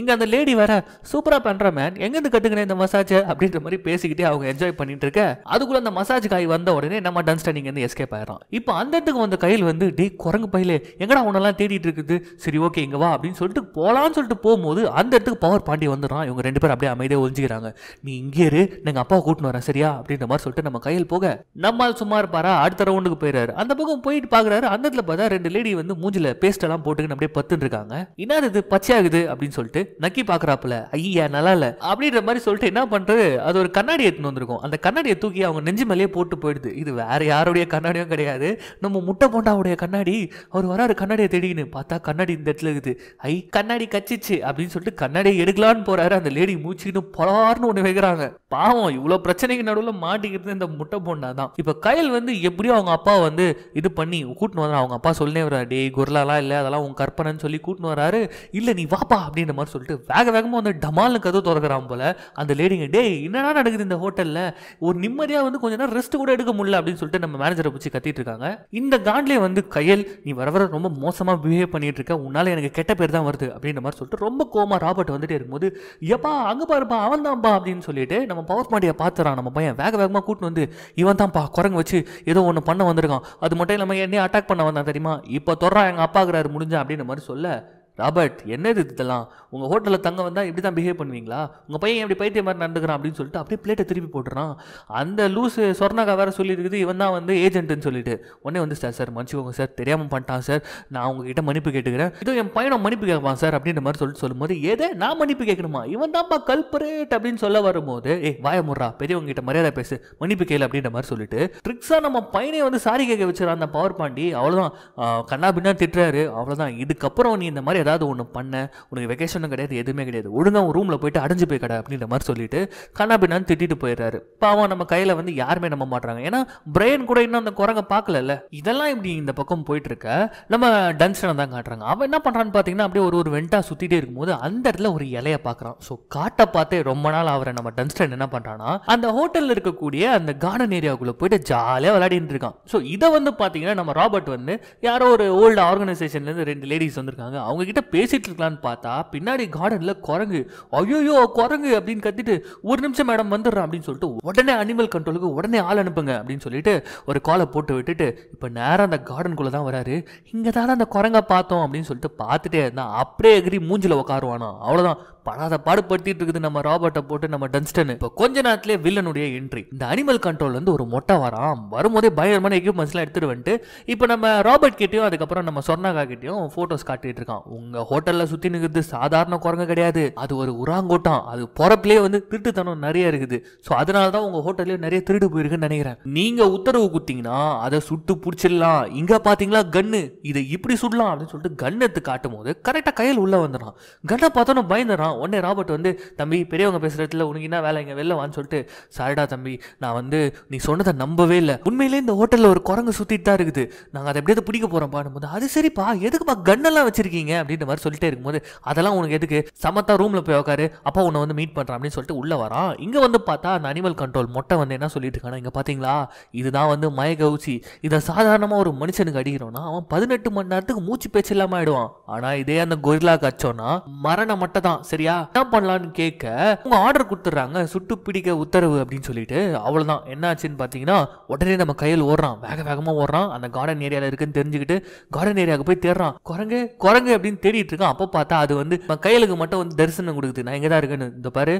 இங்கே அந்த லேடி வேற சூப்பராக பண்ணுற மேன் எங்கேருந்து கற்றுக்கினேன் இந்த மசாஜ் அப்படின்ற மாதிரி பேசிக்கிட்டே அவங்க என்ஜாய் பண்ணிட்டு இருக்க அதுக்குள்ள அந்த மசாஜ் காய் வந்த உடனே நம்ம டன்ஸ்டன் இங்கேருந்து எஸ்கேப் ஆயிரும் இப்போ அந்த இடத்துக்கு வந்த கையில் வந்து டே குரங்கு பையிலே எங்கடா உன்னெல்லாம் தேடிட்டு இருக்குது சரி ஓகே இங்கே வா அப்படின்னு சொல்லிட்டு போகலான்னு சொல்லிட்டு போகும்போது அந்த இடத்துக்கு பவர் பாண்டி வந்துடும் இவங்க ரெண்டு பேரும் அப்படியே அமைதியாக ஒழிஞ்சிக்கிறாங்க நீ இங்கே இரு நாங்கள் அப்பாவை கூட்டின்னு வரேன் சரியா அப்படின்ற மாதிரி சொல்லிட்டு நம்ம கையில் போக நம்மால் சும்மா இருப்பாரா அடுத்த ரவுண்டுக்கு போயிடுறாரு அந்த பக்கம் போயிட்டு பாக்குறாரு அந்த இடத்துல பார்த்தா ரெண்டு லேடி வந்து மூஞ்சில பேஸ்ட் எல்லாம் போட்டுக்கிட்டு அப்படியே பத்துன்னு இருக்காங்க என்னது இது பச்சையாகுது அப்படின்னு சொல்லிட்டு நக்கி பாக்குறாப்புல ஐயா நல்லா இல்ல அப்படின்ற மாதிரி சொல்லிட்டு என்ன பண்றது அது ஒரு கண்ணாடி எடுத்துன்னு வந்திருக்கும் அந்த கண்ணாடியை தூக்கி அவங்க நெஞ்சு மேலேயே போட்டு போயிடுது இது வேற யாருடைய கண்ணாடியும் கிடையாது நம்ம முட்டை போண்டாவுடைய கண்ணாடி அவர் வராரு கண்ணாடியை தேடினு பார்த்தா கண்ணாடி இந்த இடத்துல இருக்குது ஐ கண்ணாடி கச்சிச்சு அப்படின்னு சொல்லிட்டு கண்ணாடியை எடுக்கலான்னு போறாரு அந்த லேடி மூச்சுக்கிட்டு பலார்னு ஒன்று வைக்கிறாங்க பாவம் இவ்வளோ பிரச்சனைக்கு நடுவில் மாட்டிக்கிட்டு இருக்கிறது இந்த முட்டை போண்டா தான் இப்போ கையில் வந்து எப்படியோ அவங்க அப்பா வந்து இது பண்ணி கூட்டின்னு வர்றாரு அவங்க அப்பா சொல்லே வர்றாரு டே குரலாலாம் இல்லை அதெல்லாம் உன் கற்பனைன்னு சொல்லி கூட்டின்னு வராரு இல்லை நீ வாப்பா அப்படின்ற மாதிரி சொல்லிட்டு வேக வேகமாக வந்து டமால்னு கதை திறக்கிறான் போல அந்த லேடிங்க டே என்னடா நடக்குது இந்த ஹோட்டலில் ஒரு நிம்மதியாக வந்து கொஞ்ச நேரம் ரெஸ்ட் கூட எடுக்க முடியல அப்படின்னு சொல்லிட்டு நம்ம மேனேஜரை பிடிச்சி கத்திட்டு இருக்காங்க இந்த காண்ட்லே வந்து கையல் நீ வர வர ரொம்ப மோசமாக பிஹேவ் பண்ணிட்டு இருக்க உன்னால் எனக்கு கெட்ட பேர் தான் வருது அப்படின்ற மாதிரி சொல்லிட்டு ரொம்ப கோமா ராபர்ட் வந்துட்டே இருக்கும்போது எப்பா அங்கே பாருப்பா அவன் தான்ப்பா அப்படின்னு சொல்லிட்டு நம்ம பவர் பாண்டியை பார்த்துறான் நம்ம பையன் வேக வேகமாக அப்புறமா கூட்டினு வந்து இவன் தான்ப்பா குரங்கு வச்சு ஏதோ ஒன்று பண்ண வந்திருக்கான் அது மட்டும் இல்லாமல் என்னையே அட்டாக் பண்ண வந்தான் தெரியுமா இப்போ தொடரா எங்கள் அப்பாக்குறாரு முடிஞ்சா அப்படின்ற மாதிரி சொல்ல ராபர்ட் என்னது இதெல்லாம் உங்கள் ஹோட்டலில் தங்க வந்தால் இப்படி தான் பிஹேவ் பண்ணுவீங்களா உங்கள் பையன் எப்படி பைத்தியம் மாதிரி நடந்துக்கிறான் அப்படின்னு சொல்லிட்டு அப்படியே பிளேட்டை திருப்பி போட்டுறான் அந்த லூஸு சொர்ணாக்கா வேறு சொல்லியிருக்குது இவன் தான் வந்து ஏஜென்ட்டுன்னு சொல்லிட்டு உடனே வந்து சார் சார் மன்னிச்சுக்கோங்க சார் தெரியாமல் பண்ணிட்டான் சார் நான் உங்ககிட்ட மன்னிப்பு கேட்டுக்கிறேன் இது என் பையனை மன்னிப்பு கேட்பான் சார் அப்படின்ற மாதிரி சொல்லிட்டு சொல்லும்போது ஏதே நான் மன்னிப்பு கேட்கணுமா இவன் தான்ப்பா கல்பரேட் அப்படின்னு சொல்ல வரும்போது ஏ வாய முறா பெரியவங்க கிட்ட மரியாதை பேசு மன்னிப்பு கேள் அப்படின்ற மாதிரி சொல்லிட்டு ட்ரிக்ஸாக நம்ம பையனை வந்து சாரி கேட்க வச்சுறான் அந்த பவர் பாண்டி அவ்வளோதான் கண்ணா பின்னா திட்டுறாரு அவ்வளோதான் இதுக்கப்புறம் நீ இந்த மாதிரி ஏதாவது ஒன்று பண்ண உனக்கு வெக்கேஷனும் கிடையாது எதுவுமே கிடையாது ஒழுங்காக ஒரு ரூமில் போயிட்டு அடைஞ்சு போய் கடை அப்படின்ற மாதிரி சொல்லிட்டு கண்ணாபின்னு திட்டிட்டு போயிடுறாரு பாவம் நம்ம கையில் வந்து யாருமே நம்ப மாட்டுறாங்க ஏன்னா பிரெயின் கூட இன்னும் அந்த குரங்க பார்க்கல இதெல்லாம் இப்படி இந்த பக்கம் போயிட்டு இருக்க நம்ம டன்ஸ்டனை தான் காட்டுறாங்க அவன் என்ன பண்ணுறான்னு பார்த்தீங்கன்னா அப்படியே ஒரு ஒரு வெண்டாக சுற்றிட்டே இருக்கும்போது அந்த இடத்துல ஒரு இலையை பார்க்குறான் ஸோ காட்டை பார்த்தே ரொம்ப நாள் அவரை நம்ம டன்ஸ்டன் என்ன பண்ணுறான்னா அந்த ஹோட்டலில் இருக்கக்கூடிய அந்த கார்டன் ஏரியாவுக்குள்ளே போயிட்டு ஜாலியாக விளையாடிட்டு இருக்கான் ஸோ இதை வந்து பார்த்தீங்கன்னா நம்ம ராபர்ட் வந்து யாரோ ஒரு ஓல்டு ஆர்கனைசேஷன்லேருந்து ரெண்டு லேடிஸ் வந்திருக்காங்க அவங்க கிட்ட பேசிட்டு இருக்கலான்னு பார்த்தா பின்னாடி கார்டனில் குரங்கு ஐயோயோ குரங்கு அப்படின்னு கத்திட்டு ஒரு நிமிஷம் மேடம் வந்துடுறான் அப்படின்னு சொல்லிட்டு உடனே அனிமல் கண்ட்ரோலுக்கு உடனே ஆள் அனுப்புங்க அப்படின்னு சொல்லிட்டு ஒரு காலை போட்டு விட்டுட்டு இப்போ நேரம் அந்த கார்டனுக்குள்ளே தான் வராரு இங்கே தானே அந்த குரங்கை பார்த்தோம் அப்படின்னு சொல்லிட்டு பார்த்துட்டே இருந்தான் அப்படியே எகிரி மூஞ்சில் உட்காருவானோ அவ்வளோதான் படாத பாடுபடுத்திட்டு இருக்குது நம்ம ராபர்ட்டை போட்டு நம்ம டன்ஸ்டன் இப்போ கொஞ்ச நேரத்திலே வில்லனுடைய என்ட்ரி இந்த அனிமல் கண்ட்ரோல் வந்து ஒரு மொட்டை வரா வரும்போதே பயங்கரமான எக்யூப்மெண்ட்ஸ்லாம் எடுத்துட்டு வந்துட்டு இப்போ நம்ம ராபர்ட் கிட்டேயும் அதுக்கப்புறம் நம்ம சொர்ணாகா கிட்டேயும் ஃபோட்டோஸ் காட்டிட்டு இருக்கான் உங்கள் ஹோட்டலில் சுத்தி நிக்கிறது சாதாரண குரங்கு கிடையாது அது ஒரு உராங்கோட்டம் அது பிறப்புலேயே வந்து திருட்டுத்தனம் நிறைய இருக்குது ஸோ அதனால தான் உங்கள் ஹோட்டல்லேயே நிறைய திருடு போயிருக்குன்னு நினைக்கிறேன் நீங்கள் உத்தரவு குத்தீங்கன்னா அதை சுட்டு பிடிச்சிடலாம் இங்கே பாத்தீங்களா கன்று இதை இப்படி சுடலாம் அப்படின்னு சொல்லிட்டு கன் எடுத்து காட்டும் போது கரெக்டாக கையில் உள்ளே வந்துடுறான் கன்னை பார்த்தோன்னு பயந்துடுறான் உடனே ராபர்ட் வந்து தம்பி பெரியவங்க பேசுற இடத்துல உனக்கு என்ன வேலை இங்க வெளில வான்னு சொல்லிட்டு சாரிடா தம்பி நான் வந்து நீ சொன்னதை நம்பவே இல்லை உண்மையிலேயே இந்த ஹோட்டலில் ஒரு குரங்கு சுற்றிட்டு தான் இருக்குது நாங்கள் அதை எப்படியாவது பிடிக்க போகிறோம் பாடும்போது அது சரிப்பா எதுக்குப்பா கன்னெல்லாம் வச்சுருக்கீங்க அப்படின்ற மாதிரி சொல்லிட்டே இருக்கும்போது அதெல்லாம் உனக்கு எதுக்கு சமத்தா ரூமில் போய் உட்காரு அப்பா உன்னை வந்து மீட் பண்ணுறான் அப்படின்னு சொல்லிட்டு உள்ளே வரான் இங்கே வந்து பார்த்தா அந்த அனிமல் கண்ட்ரோல் மொட்டை வந்து என்ன சொல்லிட்டு இருக்கானா இங்கே பாத்தீங்களா இதுதான் வந்து மயக்கவுச்சி இதை சாதாரணமாக ஒரு மனுஷனுக்கு அடிக்கிறோம்னா அவன் பதினெட்டு மணி நேரத்துக்கு மூச்சு பேச்சு இல்லாம ஆயிடுவான் ஆனால் இதே அந்த கொரிலா அச்சோன்னா மரண மட்டும் தான் சரியா என்ன பண்ணலான்னு கேட்க உங்க ஆர்டர் கொடுத்துட்றாங்க சுட்டு பிடிக்க உத்தரவு அப்படின்னு சொல்லிட்டு அவ்வளோதான் என்ன ஆச்சுன்னு பார்த்தீங்கன்னா உடனே நம்ம கையில் ஓடுறான் வேக வேகமாக ஓடுறான் அந்த கார்டன் ஏரியாவில் இருக்குன்னு தெரிஞ்சுக்கிட்டு கார்டன் ஏரியாவுக்கு போய் தேடுறான் குரங்கு குரங்கு அப்படின்னு தேடிட்டு இருக்கான் அப்போ பார்த்தா அது வந்து கையலுக்கு மட்டும் வந்து தரிசனம் கொடுக்குது நான் எங்கே தான் இருக்கேன்னு இந்த பாரு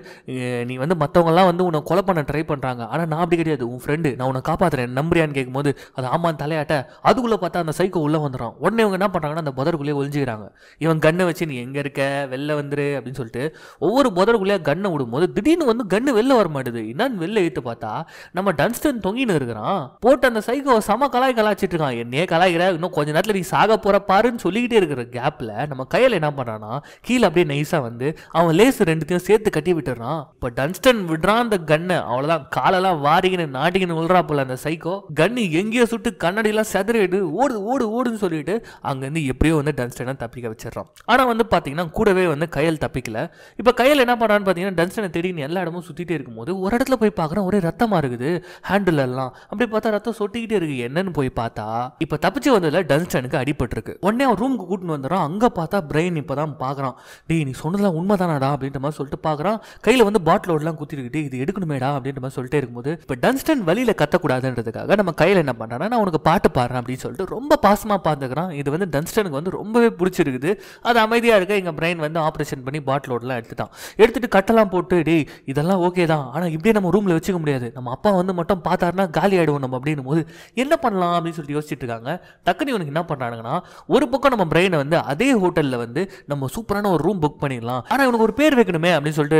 நீ வந்து மற்றவங்கலாம் வந்து உன்னை கொலை பண்ண ட்ரை பண்ணுறாங்க ஆனால் நான் அப்படி கிடையாது உன் ஃப்ரெண்டு நான் உன்னை காப்பாற்றுறேன் நம்புறியான்னு கேட்கும்போது அது ஆமான் தலையாட்ட அதுக்குள்ளே பார்த்தா அந்த சைக்கோ உள்ளே வந்துடும் உடனே இவங்க என்ன பண்ணுறாங்கன்னா அந்த புதருக்குள்ளேயே ஒழிஞ்சுக்கிறாங்க இவன் கண்ணை வச்சு நீ எங்கே இருக்க வெளில வந்துரு அப்படின்னு சொல்லிட்டு ஒவ்வொரு புதருக்குள்ளேயே கண்ணை விடும்போது திடீர்னு வந்து கண்ணு வெளில வர மாட்டேது என்னன்னு வெளில எடுத்து பார்த்தா நம்ம டன்ஸ்டன் தொங்கின்னு இருக்கிறான் போட்டு அந்த சைக்கோவை சம கலாய் கலாய்ச்சிட்டு இருக்கான் என்னையே கலாய்க்கிற இன்னும் கொஞ்ச நேரத்தில் நீ சாக போகிற பாருன்னு சொல்லிக்கிட்டே இருக்கிற கேப்பில் நம்ம கையில் என்ன பண்ணுறான்னா கீழே அப்படியே நைஸாக வந்து அவன் லேஸ் ரெண்டுத்தையும் சேர்த்து கட்டி விட்டுறான் இப்போ டன்ஸ்டன் விடுறான் அந்த கண்ணை அவ்வளோதான் காலெல்லாம் வாரிகின்னு நாட்டிகின்னு உள்றா போல அந்த சைக்கோ கண்ணு எங்கேயோ சுட்டு கண்ணாடியெல்லாம் செதறிடு ஓடு ஓடு ஓடுன்னு சொல்லிட்டு அங்கேருந்து எப்படியோ வந்து டன்ஸ்டனை தப்பிக்க வச்சிடறான் ஆனால் வந்து பார்த்தீங்கன்னா கூடவே வந்து கையில் தப்பிக்கல இப்போ கையில் என்ன பண்ணுறான்னு பார்த்தீங்கன்னா டன்ஸ்டனை தேடினு எல்லா இடமும் சுற்றிட்டே இருக்கும்போது ஒரு இடத்துல போய் பார்க்குறேன் ஒரே ரத்தமாக இருக்குது ஹேண்டில் எல்லாம் அப்படி பார்த்தா ரத்தம் சொட்டிக்கிட்டே இருக்குது என்னன்னு போய் பார்த்தா இப்போ தப்பிச்சு வந்ததில் டன்ஸ்டனுக்கு அடிபட்டுருக்கு உடனே அவன் ரூமுக்கு கூட்டின்னு வந்துடும் அங்கே பார்த்தா பிரெயின் இப்போ தான் பார்க்குறான் டேய் நீ சொன்னதெல்லாம் உண்மை தானாடா அப்படின்ற மாதிரி சொல்லிட்டு பார்க்குறான் கையில் வந்து பாட்டிலோடலாம் குத்திருக்கிட்டு இது எடுக்கணுமேடா அப்படின்ற மாதிரி சொல்லிட்டே இருக்கும்போது இப்போ டன்ஸ்டன் வழியில் கத்தக்கூடாதுன்றதுக்காக நம்ம கையில் என்ன பண்ணுறான்னா நான் உனக்கு பாட்டு பாடுறேன் அப்படின்னு சொல்லிட்டு ரொம்ப பாசமாக பார்த்துக்கிறான் இது வந்து டன்ஸ்டனுக்கு வந்து ரொம்பவே பிடிச்சிருக்குது அது அமைதியாக இருக்க எங்கள் பிரெயின் வந்து ஆப்ரேஷன் பண்ணி பாட்டிலோடலாம் எடுத்துட்டான் எடுத்துகிட்டு கட்டெல்லாம் போட்டு டேய் இதெல்லாம் ஓகே தான் ஆனால் இப்படியே நம்ம ரூமில் வச்சுக்க முடியாது நம்ம அப்பா வந்து மட்டும் பார்த்தாருன்னா காலி ஆகிடுவோம் நம்ம அப்படின்னும் போது என்ன பண்ணலாம் அப்படின்னு சொல்லிட்டு யோசிச்சுட்டு இருக்காங்க டக்குனு இவனுக்கு என்ன பண்ணுறாங்கன்னா ஒரு பக்கம் நம்ம பிரெயினை வந்து அதே ஹோட்டலில் வந்து நம்ம சூப்பரான ஒரு ரூம் புக் பண்ணிடலாம் ஆனால் இவனுக்கு ஒரு பேர் வைக்கணுமே அப்படின்னு சொல்லிட்டு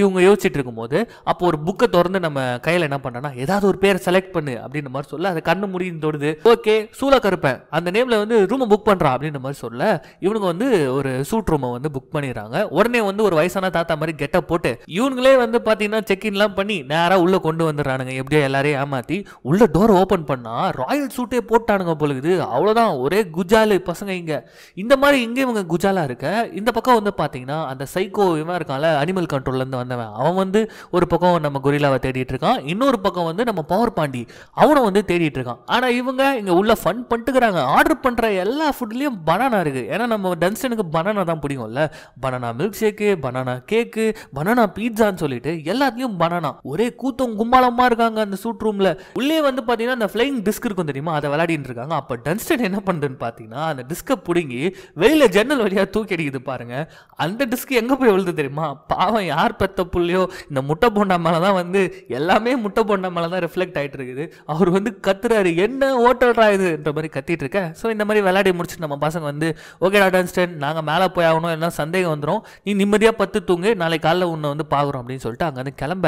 இவங்க யோசிச்சுட்டு இருக்கும்போது அப்போ ஒரு புக்கை திறந்து நம்ம கையில் என்ன பண்ணோன்னா ஏதாவது ஒரு பேர் செலக்ட் பண்ணு அப்படின்ற மாதிரி சொல்ல அதை கண்ணு முடியும் தொடுது ஓகே சூளா கருப்பேன் அந்த நேமில் வந்து ரூமை புக் பண்ணுறான் அப்படின்ற மாதிரி சொல்ல இவனுக்கு வந்து ஒரு சூட் ரூமை வந்து புக் பண்ணிடுறாங்க உடனே வந்து ஒரு வயசான தாத்தா மாதிரி கெட்டப் போட்டு இவனுங்களே வந்து பார்த்தீங்கன்னா செக்இன்லாம் பண்ணி நேராக உள்ளே கொண்டு வந்துடுறானுங்க எப்படியோ எல்லாரையும் ஏமாற்றி உள்ள டோர் ஓப்பன் பண்ணால் ராயல் சூட்டே போட்டானுங்க பொழுது அவ்வளோதான் ஒரே குஜாலு பசங்க இங்கே இந்த மாதிரி இங்கே இங்கே இவங்க குஜாலாக இருக்க இந்த பக்கம் வந்து பார்த்தீங்கன்னா அந்த சைக்கோ இவன் இருக்கான்ல அனிமல் கண்ட்ரோல்லேருந்து வந்தவன் அவன் வந்து ஒரு பக்கம் நம்ம குரிலாவை தேடிட்டு இருக்கான் இன்னொரு பக்கம் வந்து நம்ம பவர் பாண்டி அவனை வந்து தேடிட்டு இருக்கான் ஆனால் இவங்க இங்கே உள்ள ஃபன் பண்ணிட்டுக்கிறாங்க ஆர்டர் பண்ணுற எல்லா ஃபுட்லேயும் பனானா இருக்குது ஏன்னா நம்ம டன்ஸ்டனுக்கு பனானா தான் பிடிக்கும்ல banana milk shake banana cake banana பீட்சான்னு சொல்லிட்டு எல்லாத்துலேயும் பனானா ஒரே கூத்தம் கும்பாலமாக இருக்காங்க அந்த சூட் ரூமில் உள்ளே வந்து பார்த்தீங்கன்னா அந்த ஃப்ளைங் டிஸ்க் இருக்கும் தெரியுமா அதை விளையாடிட்டு இருக்காங்க அப்போ டன்ஸ்டன் என்ன பண்ணுதுன்னு பார்த்தீங்கன்னா அந்த டிஸ்கை பிடுங்கி வெளியில் கீழே ஜன்னல் வழியாக தூக்கி அடிக்குது பாருங்க அந்த டிஸ்க் எங்கே போய் விழுது தெரியுமா பாவம் யார் பெத்த புள்ளியோ இந்த முட்டை போண்டா மேலே தான் வந்து எல்லாமே முட்டை போண்டா மேலே தான் ரிஃப்ளெக்ட் ஆகிட்டு இருக்குது அவர் வந்து கத்துறாரு என்ன ஓட்டல்ரா இதுன்ற மாதிரி கத்திட்டு இருக்க ஸோ இந்த மாதிரி விளையாடி முடிச்சுட்டு நம்ம பசங்க வந்து ஓகே டாடான்ஸ்டன் நாங்கள் மேலே போய் ஆகணும் எல்லாம் சந்தேகம் வந்துடும் நீ நிம்மதியாக பத்து தூங்கு நாளை காலைல உன்னை வந்து பார்க்குறோம் அப்படின்னு சொல்லிட்டு அங்கேருந்து கிளம்ப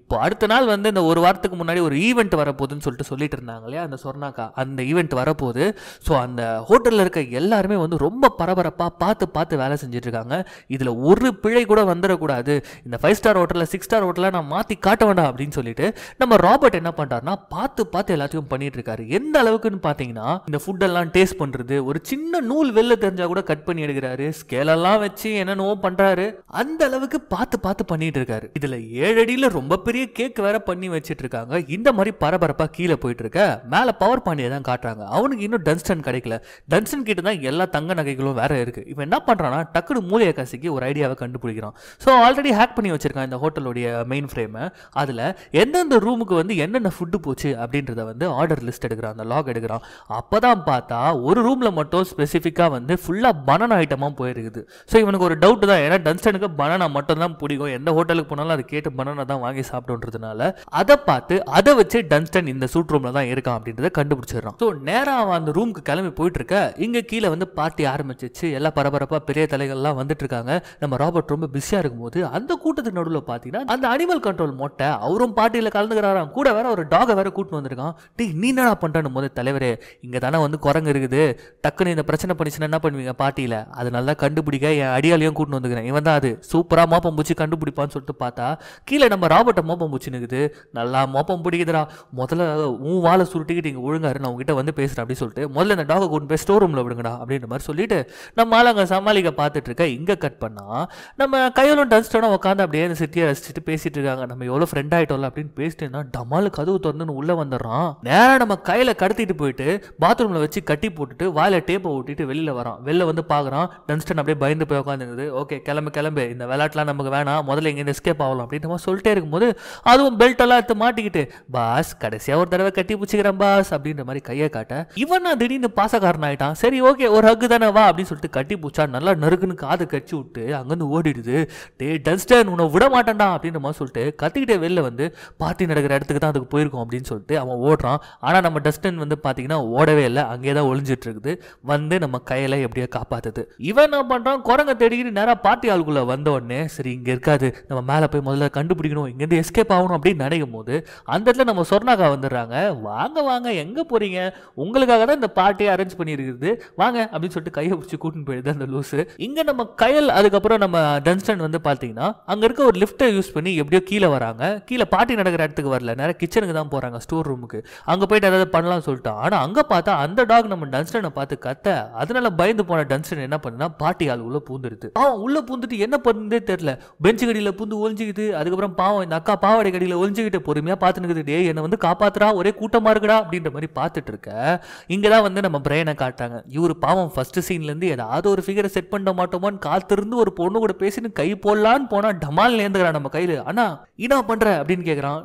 இப்போ அடுத்த நாள் வந்து இந்த ஒரு வாரத்துக்கு முன்னாடி ஒரு ஈவெண்ட் வரப்போகுதுன்னு சொல்லிட்டு சொல்லிட்டு இருந்தாங்க இல்லையா அந்த சொர்ணாக்கா அந்த ஈவெண்ட் வரப்போகுது ஸோ அந்த ஹோட்டலில் இருக்க எல்லாருமே வந்து ரொம்ப பரபர பரபரப்பாக பார்த்து பார்த்து வேலை இருக்காங்க இதில் ஒரு பிழை கூட வந்துடக்கூடாது இந்த ஃபைவ் ஸ்டார் ஹோட்டலில் சிக்ஸ் ஸ்டார் ஹோட்டலாக நான் மாற்றி காட்ட வேண்டாம் அப்படின்னு சொல்லிட்டு நம்ம ராபர்ட் என்ன பண்ணுறாருனா பார்த்து பார்த்து எல்லாத்தையும் பண்ணிட்டு இருக்காரு எந்த அளவுக்குன்னு பார்த்தீங்கன்னா இந்த ஃபுட்டெல்லாம் டேஸ்ட் பண்ணுறது ஒரு சின்ன நூல் வெளில தெரிஞ்சால் கூட கட் பண்ணி எடுக்கிறாரு ஸ்கேலெல்லாம் வச்சு என்னென்னவோ பண்ணுறாரு அந்த அளவுக்கு பார்த்து பார்த்து பண்ணிட்டு இருக்காரு இதில் ஏழடியில் ரொம்ப பெரிய கேக் வேற பண்ணி வச்சுட்டு இருக்காங்க இந்த மாதிரி பரபரப்பாக கீழே போயிட்டு இருக்க மேலே பவர் பாண்டியை தான் காட்டுறாங்க அவனுக்கு இன்னும் டன்ஸ்டன் கிடைக்கல டன்ஸ்டன் கிட்ட தான் எல்லா தங்க நகைகளும் வேற வேறு இருக்குது இப்போ என்ன பண்ணுறான்னா டக்குனு மூலையை காசிக்கு ஒரு ஐடியாவை கண்டுபிடிக்கிறான் ஸோ ஆல்ரெடி ஹேக் பண்ணி வச்சுருக்கான் இந்த ஹோட்டலுடைய மெயின் ஃப்ரேமை அதில் எந்தெந்த ரூமுக்கு வந்து என்னென்ன ஃபுட்டு போச்சு அப்படின்றத வந்து ஆர்டர் லிஸ்ட் எடுக்கிறான் அந்த லாக் எடுக்கிறான் அப்போ தான் பார்த்தா ஒரு ரூமில் மட்டும் ஸ்பெசிஃபிக்காக வந்து ஃபுல்லாக பனானா ஐட்டமாக போயிருக்குது ஸோ இவனுக்கு ஒரு டவுட் தான் ஏன்னா டன்ஸ்டனுக்கு பனானா மட்டும் தான் பிடிக்கும் எந்த ஹோட்டலுக்கு போனாலும் அது கேட்டு பனானா தான் வாங்கி சாப்பிடுன்றதுனால அதை பார்த்து அதை வச்சு டன்ஸ்டன் இந்த சூட் ரூமில் தான் இருக்கான் அப்படின்றத கண்டுபிடிச்சிடுறான் ஸோ நேராக அவன் அந்த ரூமுக்கு கிளம்பி போயிட்டு இருக்க இங்கே கீழே வந்து பார்ட்டி ஆரம்பிச்சிச்சு வச்சு எல்லாம் பரபரப்பாக பெரிய தலைகள்லாம் வந்துட்டு இருக்காங்க நம்ம ராபர்ட் ரொம்ப பிஸியாக இருக்கும்போது அந்த கூட்டத்துக்கு நடுவில் பார்த்தீங்கன்னா அந்த அனிமல் கண்ட்ரோல் மொட்டை அவரும் பாட்டியில் கலந்துக்கிறாராம் கூட வேற ஒரு டாகை வேற கூட்டு வந்திருக்கான் டீ நீ என்ன பண்ணுறான்னு போது தலைவரே இங்கே தானே வந்து குரங்கு இருக்குது டக்குன்னு இந்த பிரச்சனை பண்ணிச்சுன்னா என்ன பண்ணுவீங்க பாட்டியில் அது நல்லா கண்டுபிடிக்க என் அடியாலையும் கூட்டு வந்துக்கிறேன் இவன் தான் அது சூப்பராக மோப்பம் பூச்சி கண்டுபிடிப்பான்னு சொல்லிட்டு பார்த்தா கீழே நம்ம ராபர்ட்டை மோப்பம் பூச்சி நிற்குது நல்லா மோப்பம் பிடிக்குதுடா முதல்ல உன் வாழை சுருட்டிக்கிட்டு இங்கே ஒழுங்காரு நான் உங்ககிட்ட வந்து பேசுகிறேன் அப்படின்னு சொல்லிட்டு முதல்ல இந்த டாகை கூட்டு போய் ஸ்டோர் ரூமில் விடுங்கடா அப்படின்ற மாதிரி சொல்லிட்டு நம்மளால் அங்கே சமாளிக்க பார்த்துட்டு இருக்க இங்கே கட் பண்ணால் நம்ம கையிலும் டஸ்டோட உட்காந்து அப்படியே அந்த சிட்டியை ரசிச்சுட்டு பேசிட்டு இருக்காங்க நம்ம எவ்வளோ ஃப்ரெண்ட் ஆகிட்டோம்ல அப்படின்னு பேசிட்டேன்னா டமாலு கதவு திறந்துன்னு உள்ளே வந்துடுறான் நேராக நம்ம கையில் கடத்திட்டு போயிட்டு பாத்ரூமில் வச்சு கட்டி போட்டுட்டு வாயில் டேப்பை ஓட்டிட்டு வெளியில் வரான் வெளில வந்து பார்க்குறான் டன்ஸ்டன் அப்படியே பயந்து போய் உட்காந்துருந்தது ஓகே கிளம்பு கிளம்பு இந்த விளையாட்டுலாம் நமக்கு வேணாம் முதல்ல இங்கேருந்து எஸ்கேப் ஆகலாம் அப்படின்ற மாதிரி சொல்லிட்டே இருக்கும்போது அதுவும் பெல்ட் எல்லாம் எடுத்து மாட்டிக்கிட்டு பாஸ் கடைசியாக ஒரு தடவை கட்டி பிடிச்சிக்கிறேன் பாஸ் அப்படின்ற மாதிரி கையை காட்ட இவன் நான் திடீர்னு பாசக்காரன் ஆகிட்டான் சரி ஓகே ஒரு ஹக்கு தானே வா அப்படின்னு சொல்லிட்டு சொல்லிட்டு கட்டி பூச்சா நல்லா நறுக்குன்னு காதை கடிச்சு விட்டு அங்கேருந்து ஓடிடுது டே டன்ஸ்டன் உன்னை விட மாட்டேன்டா அப்படின்ற மாதிரி சொல்லிட்டு கத்திக்கிட்டே வெளில வந்து பார்ட்டி நடக்கிற இடத்துக்கு தான் அதுக்கு போயிருக்கோம் அப்படின்னு சொல்லிட்டு அவன் ஓடுறான் ஆனால் நம்ம டஸ்டன் வந்து பார்த்தீங்கன்னா ஓடவே இல்லை அங்கே தான் ஒளிஞ்சிட்டு இருக்குது வந்து நம்ம கையில எப்படியோ காப்பாத்துது இவன் என்ன பண்ணுறான் குரங்க தேடிக்கிட்டு நேராக பார்ட்டி ஆளுக்குள்ளே வந்த உடனே சரி இங்கே இருக்காது நம்ம மேலே போய் முதல்ல கண்டுபிடிக்கணும் இங்கேருந்து எஸ்கேப் ஆகணும் அப்படின்னு நினைக்கும் போது அந்த இடத்துல நம்ம சொர்ணாக்கா வந்துடுறாங்க வாங்க வாங்க எங்கே போகிறீங்க உங்களுக்காக தான் இந்த பார்ட்டியை அரேஞ்ச் பண்ணியிருக்குது வாங்க அப்படின்னு சொல்லிட்டு கையை பிடிச்சி கூட்டின்னு போயிடுது அந்த லூஸு இங்கே நம்ம கயல் அதுக்கப்புறம் நம்ம டன்ஸ்டன் வந்து பார்த்தீங்கன்னா அங்கே இருக்க ஒரு லிஃப்ட்டை யூஸ் பண்ணி எப்படியோ கீழே வராங்க கீழே பாட்டி நடக்கிற இடத்துக்கு வரல நேராக கிச்சனுக்கு தான் போகிறாங்க ஸ்டோர் ரூமுக்கு அங்கே போயிட்டு ஏதாவது பண்ணலாம்னு சொல்லிட்டு ஆனால் அங்கே பார்த்தா அந்த டாக் நம்ம டன்ஸ்டனை பார்த்து கத்த அதனால பயந்து போன டன்ஸ்டன் என்ன பண்ணுனா பாட்டி ஆள் உள்ளே பூந்துருது அவன் உள்ளே பூந்துட்டு என்ன பண்ணுறதே தெரியல பெஞ்சு கடியில் பூந்து ஒழிஞ்சிக்கிட்டு அதுக்கப்புறம் பாவம் இந்த அக்கா பாவாடை கடியில் ஒழிஞ்சிக்கிட்டு பொறுமையாக பார்த்துன்னு டே என்னை வந்து காப்பாத்துறா ஒரே கூட்டமாக இருக்குடா அப்படின்ற மாதிரி பார்த்துட்டு இருக்க இங்கே தான் வந்து நம்ம பிரெயினை காட்டாங்க இவர் பாவம் ஃபர்ஸ்ட் சீன்லேருந்து ஏதாவது ஒரு ஃபிகரை செட் பண்ண மாட்டோமான்னு காத்திருந்து ஒரு பொண்ணு கூட பேசின்னு கை போடலான்னு போனால் டமால் நேர்ந்துக்கிறான் நம்ம கையில் ஆனால் என்ன பண்ணுற அப்படின்னு கேட்குறான்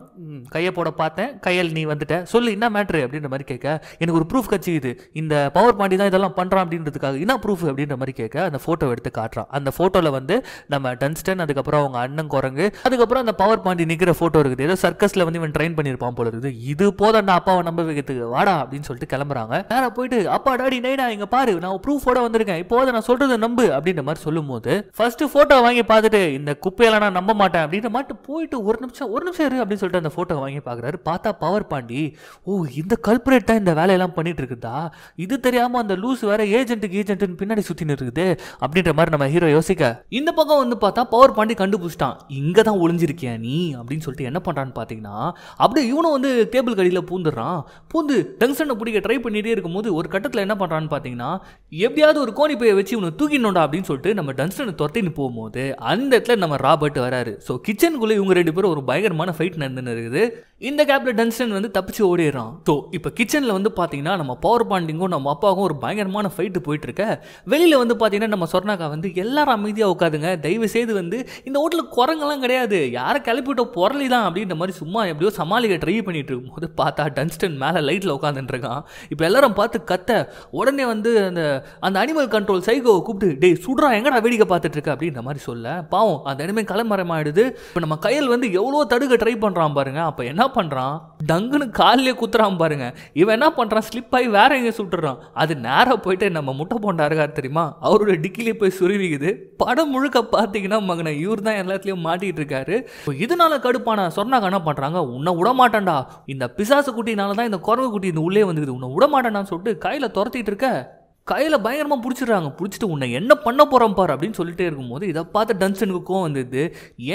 கையை போட பார்த்தேன் கையில் நீ வந்துட்ட சொல்லு என்ன மேட்ரு அப்படின்ற மாதிரி கேட்க எனக்கு ஒரு ப்ரூஃப் இது இந்த பவர் பாண்டி தான் இதெல்லாம் பண்ணுறான் அப்படின்றதுக்காக என்ன ப்ரூஃப் அப்படின்ற மாதிரி கேட்க அந்த ஃபோட்டோ எடுத்து காட்டுறான் அந்த ஃபோட்டோவில் வந்து நம்ம டன்ஸ்டன் அதுக்கப்புறம் அவங்க அண்ணன் குரங்கு அதுக்கப்புறம் அந்த பவர் பாண்டி நிற்கிற ஃபோட்டோ இருக்குது ஏதோ சர்க்கஸில் வந்து இவன் ட்ரெயின் பண்ணியிருப்பான் போல இருக்குது இது போதும் அந்த அப்பாவை நம்ப வைக்கிறதுக்கு வாடா அப்படின்னு சொல்லிட்டு கிளம்புறாங்க வேற போயிட்டு அப்பா டாடி நைனா இங்கே பாரு நான் ப்ரூஃபோட வந்திருக்கேன் இப்போது நான் சொல்றதை நம்பு அப்படின்ற மாதிரி சொல்லும் போது ஃபர்ஸ்ட் போட்டோ வாங்கி பார்த்துட்டு இந்த குப்பையெல்லாம் நான் நம்ப மாட்டேன் அப்படின்ற மாதிரி போயிட்டு ஒரு நிமிஷம் ஒரு நிமிஷம் இரு அப்படின்னு சொல்லிட்டு அந்த போட்டோ வாங்கி பார்க்குறாரு பார்த்தா பவர் பாண்டி ஓ இந்த கல்பரேட் தான் இந்த வேலையெல்லாம் பண்ணிட்டு இருக்குதா இது தெரியாம அந்த லூஸ் வேற ஏஜென்ட்டுக்கு ஏஜென்ட்டுன்னு பின்னாடி சுத்தின்னு இருக்குது அப்படின்ற மாதிரி நம்ம ஹீரோ யோசிக்க இந்த பக்கம் வந்து பார்த்தா பவர் பாண்டி கண்டுபிடிச்சிட்டான் இங்கே தான் ஒளிஞ்சிருக்கியா நீ அப்படின்னு சொல்லிட்டு என்ன பண்ணுறான்னு பார்த்தீங்கன்னா அப்படியே இவனும் வந்து டேபிள் கடியில் பூந்துடுறான் பூந்து டங்ஷனை பிடிக்க ட்ரை பண்ணிகிட்டே இருக்கும்போது ஒரு கட்டத்தில் என்ன பண்ணுறான்னு பார்த்தீங்கன்னா எப்படியாவது ஒரு போனி போய் வச்சு இவனை தூக்கிடணும்டா அப்படின்னு சொல்லிட்டு நம்ம டன்ஸ்டனை துரத்தின்னு போகும்போது அந்த இடத்துல நம்ம ராபர்ட் வராரு ஸோ கிச்சனுக்குள்ளே இவங்க ரெண்டு பேரும் ஒரு பயங்கரமான ஃபைட் நடந்துன்னு இருக்குது இந்த கேப்பில் டன்ஸ்டன் வந்து தப்பிச்சு ஓடிடுறான் ஸோ இப்போ கிச்சனில் வந்து பார்த்தீங்கன்னா நம்ம பவர் பாண்டிங்கும் நம்ம அப்பாவுக்கும் ஒரு பயங்கரமான ஃபைட்டு போயிட்டு இருக்க வெளியில் வந்து பார்த்தீங்கன்னா நம்ம சொர்ணாக்கா வந்து எல்லாரும் அமைதியாக உட்காதுங்க தயவு செய்து வந்து இந்த ஹோட்டலில் குரங்கெல்லாம் கிடையாது யாரை கிளப்பிட்டோ பொருளி தான் அப்படின்ற மாதிரி சும்மா எப்படியோ சமாளிக்க ட்ரை பண்ணிட்டு இருக்கும்போது பார்த்தா டன்ஸ்டன் மேலே லைட்டில் உட்காந்துட்டு இருக்கான் இப்போ எல்லாரும் பார்த்து கத்த உடனே வந்து அந்த அந்த அனிமல் கண்ட்ரோல் சைகோவை கூப்பிட்டு டே சுடுறா எங்கடா வேடிக்கை பார்த்துட்டு இருக்க அப்படின்ற மாதிரி சொல்ல பாவம் அந்த இனிமே கலமரமாயிடுது இப்போ நம்ம கையில் வந்து எவ்வளோ தடுக்க ட்ரை பண்ணுறான் பாருங்க அப்போ என்ன பண்ணுறான் டங்குன்னு காலிலே குத்துறான் பாருங்க இவன் என்ன பண்ணுறான் ஸ்லிப் ஆகி வேற எங்கேயும் சுட்டுறான் அது நேராக போயிட்டு நம்ம முட்டை போண்டா இருக்கார் தெரியுமா அவரோட டிக்கிலே போய் சுருவிக்குது படம் முழுக்க பார்த்தீங்கன்னா மகனை இவர் தான் எல்லாத்துலேயும் மாட்டிகிட்டு இருக்காரு இதனால கடுப்பான சொன்னாக்க என்ன பண்ணுறாங்க உன்னை விட மாட்டேன்டா இந்த பிசாசு குட்டினால தான் இந்த குரங்கு குட்டி இந்த உள்ளே வந்துக்குது உன்னை விட மாட்டேன்டான்னு சொல்லிட்டு கையில் துரத்திட்டு இருக்க கையில் பயங்கரமாக பிடிச்சிடுறாங்க பிடிச்சிட்டு உன்னை என்ன பண்ண போகிறோம் பார் அப்படின்னு சொல்லிட்டே இருக்கும்போது இதை பார்த்து டன்சனுக்கு கோவம் வந்தது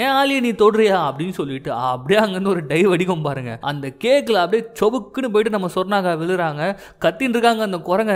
ஏன் ஆலியை நீ தொடுறியா அப்படின்னு சொல்லிட்டு அப்படியே அங்கேருந்து ஒரு டை வடிக்கும் பாருங்கள் அந்த கேக்கில் அப்படியே சொபுக்குன்னு போயிட்டு நம்ம சொன்னாங்க விழுறாங்க கத்தின்னு இருக்காங்க அந்த குரங்க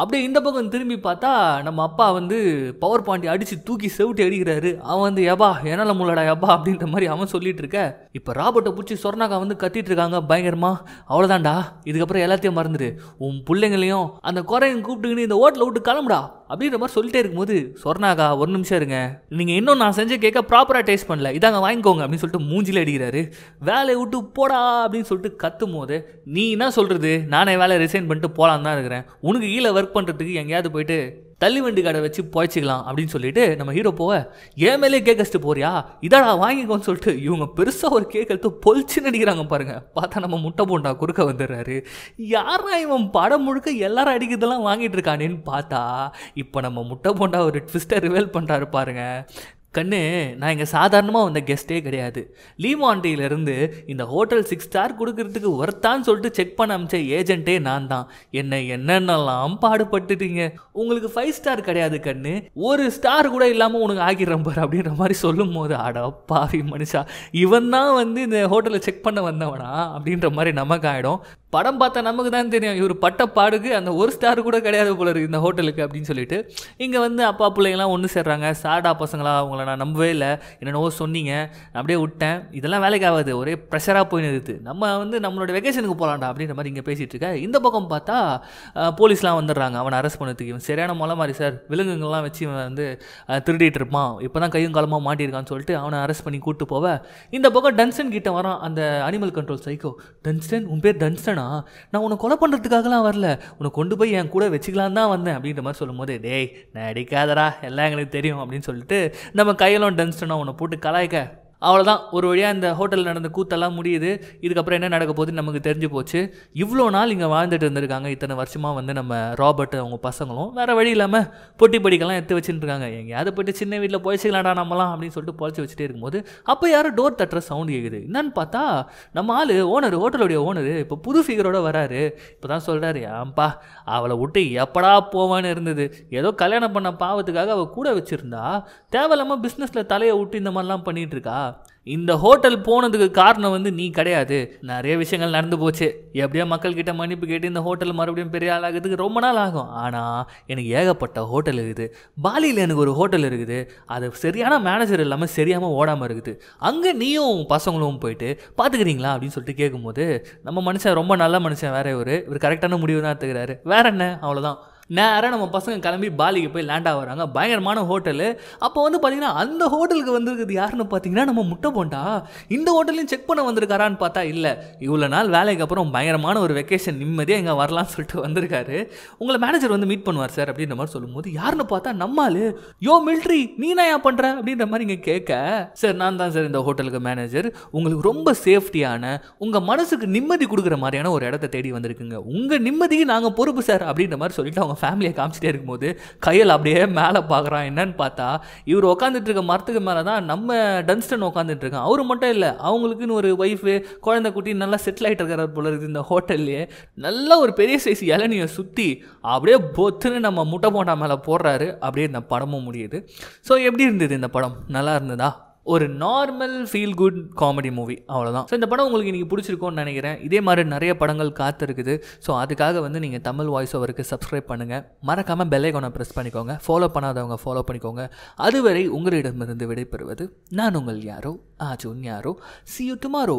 அப்படியே இந்த பக்கம் திரும்பி பார்த்தா நம்ம அப்பா வந்து பவர் பாயிண்ட் அடித்து தூக்கி செவிட்டி அடிக்கிறாரு அவன் வந்து எபா என்னால் முள்ளடா எபா அப்படின்ற மாதிரி அவன் சொல்லிட்டு இருக்க இப்போ ராபர்ட்டை பிடிச்சி சொர்ணாக்கா வந்து கத்திட்டு இருக்காங்க பயங்கரமா அவ்வளோதான்டா இதுக்கப்புறம் எல்லாத்தையும் மறந்துடு உன் பிள்ளைங்களையும் அந்த குறையும் கூப்பிட்டுக்கின்னு இந்த ஓட்டில் விட்டு கிளம்புடா அப்படின்ற மாதிரி சொல்லிட்டே இருக்கும்போது சொர்ணாகா ஒரு நிமிஷம் இருங்க நீங்கள் இன்னும் நான் செஞ்ச கேட்க ப்ராப்பராக டேஸ்ட் பண்ணல இதாங்க வாங்கிக்கோங்க அப்படின்னு சொல்லிட்டு மூஞ்சில் அடிக்கிறாரு வேலையை விட்டு போடா அப்படின்னு சொல்லிட்டு கத்தும் போது நீ என்ன சொல்கிறது நானே வேலை ரிசைன் பண்ணிட்டு போகலான்னு தான் இருக்கிறேன் உனக்கு கீழே ஒர்க் பண்ணுறதுக்கு எங்கேயாவது போயிட்டு தள்ளி வண்டி கடை வச்சு போய்ச்சிக்கலாம் அப்படின்னு சொல்லிட்டு நம்ம ஹீரோ போவ ஏன் மேலே கேக் வச்சுட்டு போறியா இதாடா வாங்கிக்கோன்னு சொல்லிட்டு இவங்க பெருசாக ஒரு கேக் எடுத்து பொழிச்சு நடிக்கிறாங்க பாருங்க பார்த்தா நம்ம முட்டை போண்டா குறுக்க வந்துடுறாரு யாரா இவன் படம் முழுக்க எல்லாரும் அடிக்கிறதெல்லாம் வாங்கிட்டு இருக்கானேன்னு பார்த்தா இப்போ நம்ம முட்டை போண்டா ஒரு ட்விஸ்டை ரிவேல் பண்ணுறாரு பாருங்க கண்ணு நான் இங்கே சாதாரணமாக வந்த கெஸ்ட்டே கிடையாது லீமாண்டியிலேருந்து இந்த ஹோட்டல் சிக்ஸ் ஸ்டார் கொடுக்கறதுக்கு ஒர்த்தான்னு சொல்லிட்டு செக் பண்ண அமிச்ச ஏஜென்ட்டே நான் தான் என்னை என்னென்னலாம் பாடுபட்டுட்டீங்க உங்களுக்கு ஃபைவ் ஸ்டார் கிடையாது கண்ணு ஒரு ஸ்டார் கூட இல்லாமல் உனக்கு ஆகிடுறேன் பாரு அப்படின்ற மாதிரி சொல்லும் போது அட பாவி மனுஷா இவன் தான் வந்து இந்த ஹோட்டலை செக் பண்ண வந்தவனா அப்படின்ற மாதிரி நமக்கு ஆகிடும் படம் பார்த்தா நமக்கு தான் தெரியும் இவர் பட்ட பாடுக்கு அந்த ஒரு ஸ்டார் கூட கிடையாது போல இருக்குது இந்த ஹோட்டலுக்கு அப்படின்னு சொல்லிட்டு இங்கே வந்து அப்பா பிள்ளைங்களாம் ஒன்று சேர்றாங்க சாடா பசங்களா அவங்கள நான் நம்பவே இல்லை என்னென்னவோ சொன்னீங்க நான் அப்படியே விட்டேன் இதெல்லாம் வேலைக்கு ஆகாது ஒரே ப்ரெஷராக போய் நிறுத்து நம்ம வந்து நம்மளோட வெக்கேஷனுக்கு போகலாண்டா அப்படின்ற மாதிரி இங்கே பேசிகிட்டு இருக்க இந்த பக்கம் பார்த்தா போலீஸ்லாம் வந்துடுறாங்க அவனை அரெஸ்ட் பண்ணதுக்கு இவன் சரியான மொழ மாதிரி சார் விலங்குகள்லாம் வச்சு இவன் வந்து திருடிட்டு இருப்பான் இப்போ தான் கையும் காலமாக மாட்டியிருக்கான்னு சொல்லிட்டு அவனை அரெஸ்ட் பண்ணி கூப்பிட்டு போவ இந்த பக்கம் டன்சன் கிட்ட வரான் அந்த அனிமல் கண்ட்ரோல் சைக்கோ டன்ஸ்டன் உன் பேர் டன்சனா நான் உன்னை கொலை பண்ணுறதுக்காகலாம் வரல உன்னை கொண்டு போய் என் கூட வச்சுக்கலாம் தான் வந்தேன் அப்படின்ற மாதிரி சொல்லும்போது டேய் நான் அடிக்காதடா எல்லாம் எங்களுக்கு தெரியும் அப்படின்னு சொல்லிட்டு நம்ம கையெல்லாம் கையிலும் உன்னை போட்டு கலாய்க்க அவ்வளோதான் ஒரு வழியாக இந்த ஹோட்டலில் நடந்த கூத்தெல்லாம் முடியுது இதுக்கப்புறம் என்ன நடக்க போகுதுன்னு நமக்கு தெரிஞ்சு போச்சு இவ்வளோ நாள் இங்கே வாழ்ந்துட்டு இருந்திருக்காங்க இத்தனை வருஷமாக வந்து நம்ம ராபர்ட் அவங்க பசங்களும் வேறு வழி இல்லாமல் பொட்டி படிக்கெல்லாம் எடுத்து வச்சுட்டு இருக்காங்க எங்கேயாவது போய்ட்டு சின்ன வீட்டில் பொழைச்சிக்கலாம்டா நம்மலாம் அப்படின்னு சொல்லிட்டு பொழைச்சி வச்சுட்டே இருக்கும்போது அப்போ யாரும் டோர் தட்டுற சவுண்ட் கேட்குது என்னன்னு பார்த்தா நம்ம ஆள் ஓனர் ஹோட்டலுடைய ஓனர் இப்போ புது ஃபிகரோடு வராரு இப்போ தான் சொல்கிறாரு ஏன்பா அவளை விட்டு எப்படா போவான்னு இருந்தது ஏதோ கல்யாணம் பண்ண பாவத்துக்காக அவள் கூட வச்சுருந்தா தேவையில்லாமல் பிஸ்னஸில் தலையை விட்டு இந்த மாதிரிலாம் பண்ணிகிட்டு இருக்கா இந்த ஹோட்டல் போனதுக்கு காரணம் வந்து நீ கிடையாது நிறைய விஷயங்கள் நடந்து போச்சு எப்படியோ மக்கள் கிட்ட மன்னிப்பு கேட்டு இந்த ஹோட்டல் மறுபடியும் பெரிய ஆளாகிறதுக்கு ரொம்ப நாள் ஆகும் ஆனால் எனக்கு ஏகப்பட்ட ஹோட்டல் இருக்குது பாலியில் எனக்கு ஒரு ஹோட்டல் இருக்குது அது சரியான மேனேஜர் இல்லாமல் சரியாமல் ஓடாமல் இருக்குது அங்கே நீயும் பசங்களும் போயிட்டு பார்த்துக்கிறீங்களா அப்படின்னு சொல்லிட்டு கேட்கும்போது நம்ம மனுஷன் ரொம்ப நல்ல மனுஷன் வேற ஒரு இவர் கரெக்டான முடிவு தான் எடுத்துக்கிறாரு வேற என்ன அவ்வளோதான் நேராக நம்ம பசங்க கிளம்பி பாலிக்கு போய் லேண்ட் ஆகிறாங்க பயங்கரமான ஹோட்டலு அப்போ வந்து பார்த்தீங்கன்னா அந்த ஹோட்டலுக்கு வந்திருக்குது யாருன்னு பார்த்தீங்கன்னா நம்ம முட்டை போண்டா இந்த ஹோட்டலையும் செக் பண்ண வந்திருக்காரான்னு பார்த்தா இல்லை இவ்வளோ நாள் வேலைக்கு அப்புறம் பயங்கரமான ஒரு வெக்கேஷன் நிம்மதியாக இங்கே வரலாம்னு சொல்லிட்டு வந்திருக்காரு உங்களை மேனேஜர் வந்து மீட் பண்ணுவார் சார் அப்படின்ற மாதிரி சொல்லும்போது யாருன்னு பார்த்தா நம்மால் யோ மில்ட்ரி நீ நான் ஏன் பண்ணுற அப்படின்ற மாதிரி இங்கே கேட்க சார் நான் தான் சார் இந்த ஹோட்டலுக்கு மேனேஜர் உங்களுக்கு ரொம்ப சேஃப்டியான உங்கள் மனசுக்கு நிம்மதி கொடுக்குற மாதிரியான ஒரு இடத்த தேடி வந்திருக்குங்க உங்கள் நிம்மதிக்கு நாங்கள் பொறுப்பு சார் அப்படின்ற மாதிரி சொல்லிட்டு அவங்க அவன் ஃபேமிலியை காமிச்சிட்டே இருக்கும்போது கையில் அப்படியே மேலே பார்க்குறான் என்னன்னு பார்த்தா இவர் உட்காந்துட்டு இருக்க மரத்துக்கு மேலே தான் நம்ம டன்ஸ்டன் உட்காந்துட்டு இருக்கான் மட்டும் இல்லை அவங்களுக்குன்னு ஒரு ஒய்ஃபு குழந்தை குட்டி நல்லா செட்டில் ஆகிட்டு இருக்கிற போல இருக்குது இந்த ஹோட்டல்லையே நல்லா ஒரு பெரிய சைஸ் இளநியை சுற்றி அப்படியே பொத்துன்னு நம்ம முட்டை போண்டா மேலே போடுறாரு அப்படியே இந்த படமும் முடியுது ஸோ எப்படி இருந்தது இந்த படம் நல்லா இருந்ததா ஒரு normal feel good comedy movie அவ்வளோதான் ஸோ இந்த படம் உங்களுக்கு இன்றைக்கி பிடிச்சிருக்கோன்னு நினைக்கிறேன் இதே மாதிரி நிறைய படங்கள் காத்திருக்குது ஸோ அதுக்காக வந்து நீங்கள் தமிழ் வாய்ஸ் ஓவருக்கு சப்ஸ்கிரைப் பண்ணுங்கள் மறக்காமல் பெல்லைக்கானை ப்ரெஸ் பண்ணிக்கோங்க ஃபாலோ பண்ணாதவங்க ஃபாலோ பண்ணிக்கோங்க அதுவரை உங்களிடமிருந்து விடைபெறுவது நான் உங்கள் யாரோ ஆஜோன் யாரோ சி யூ டுமாரோ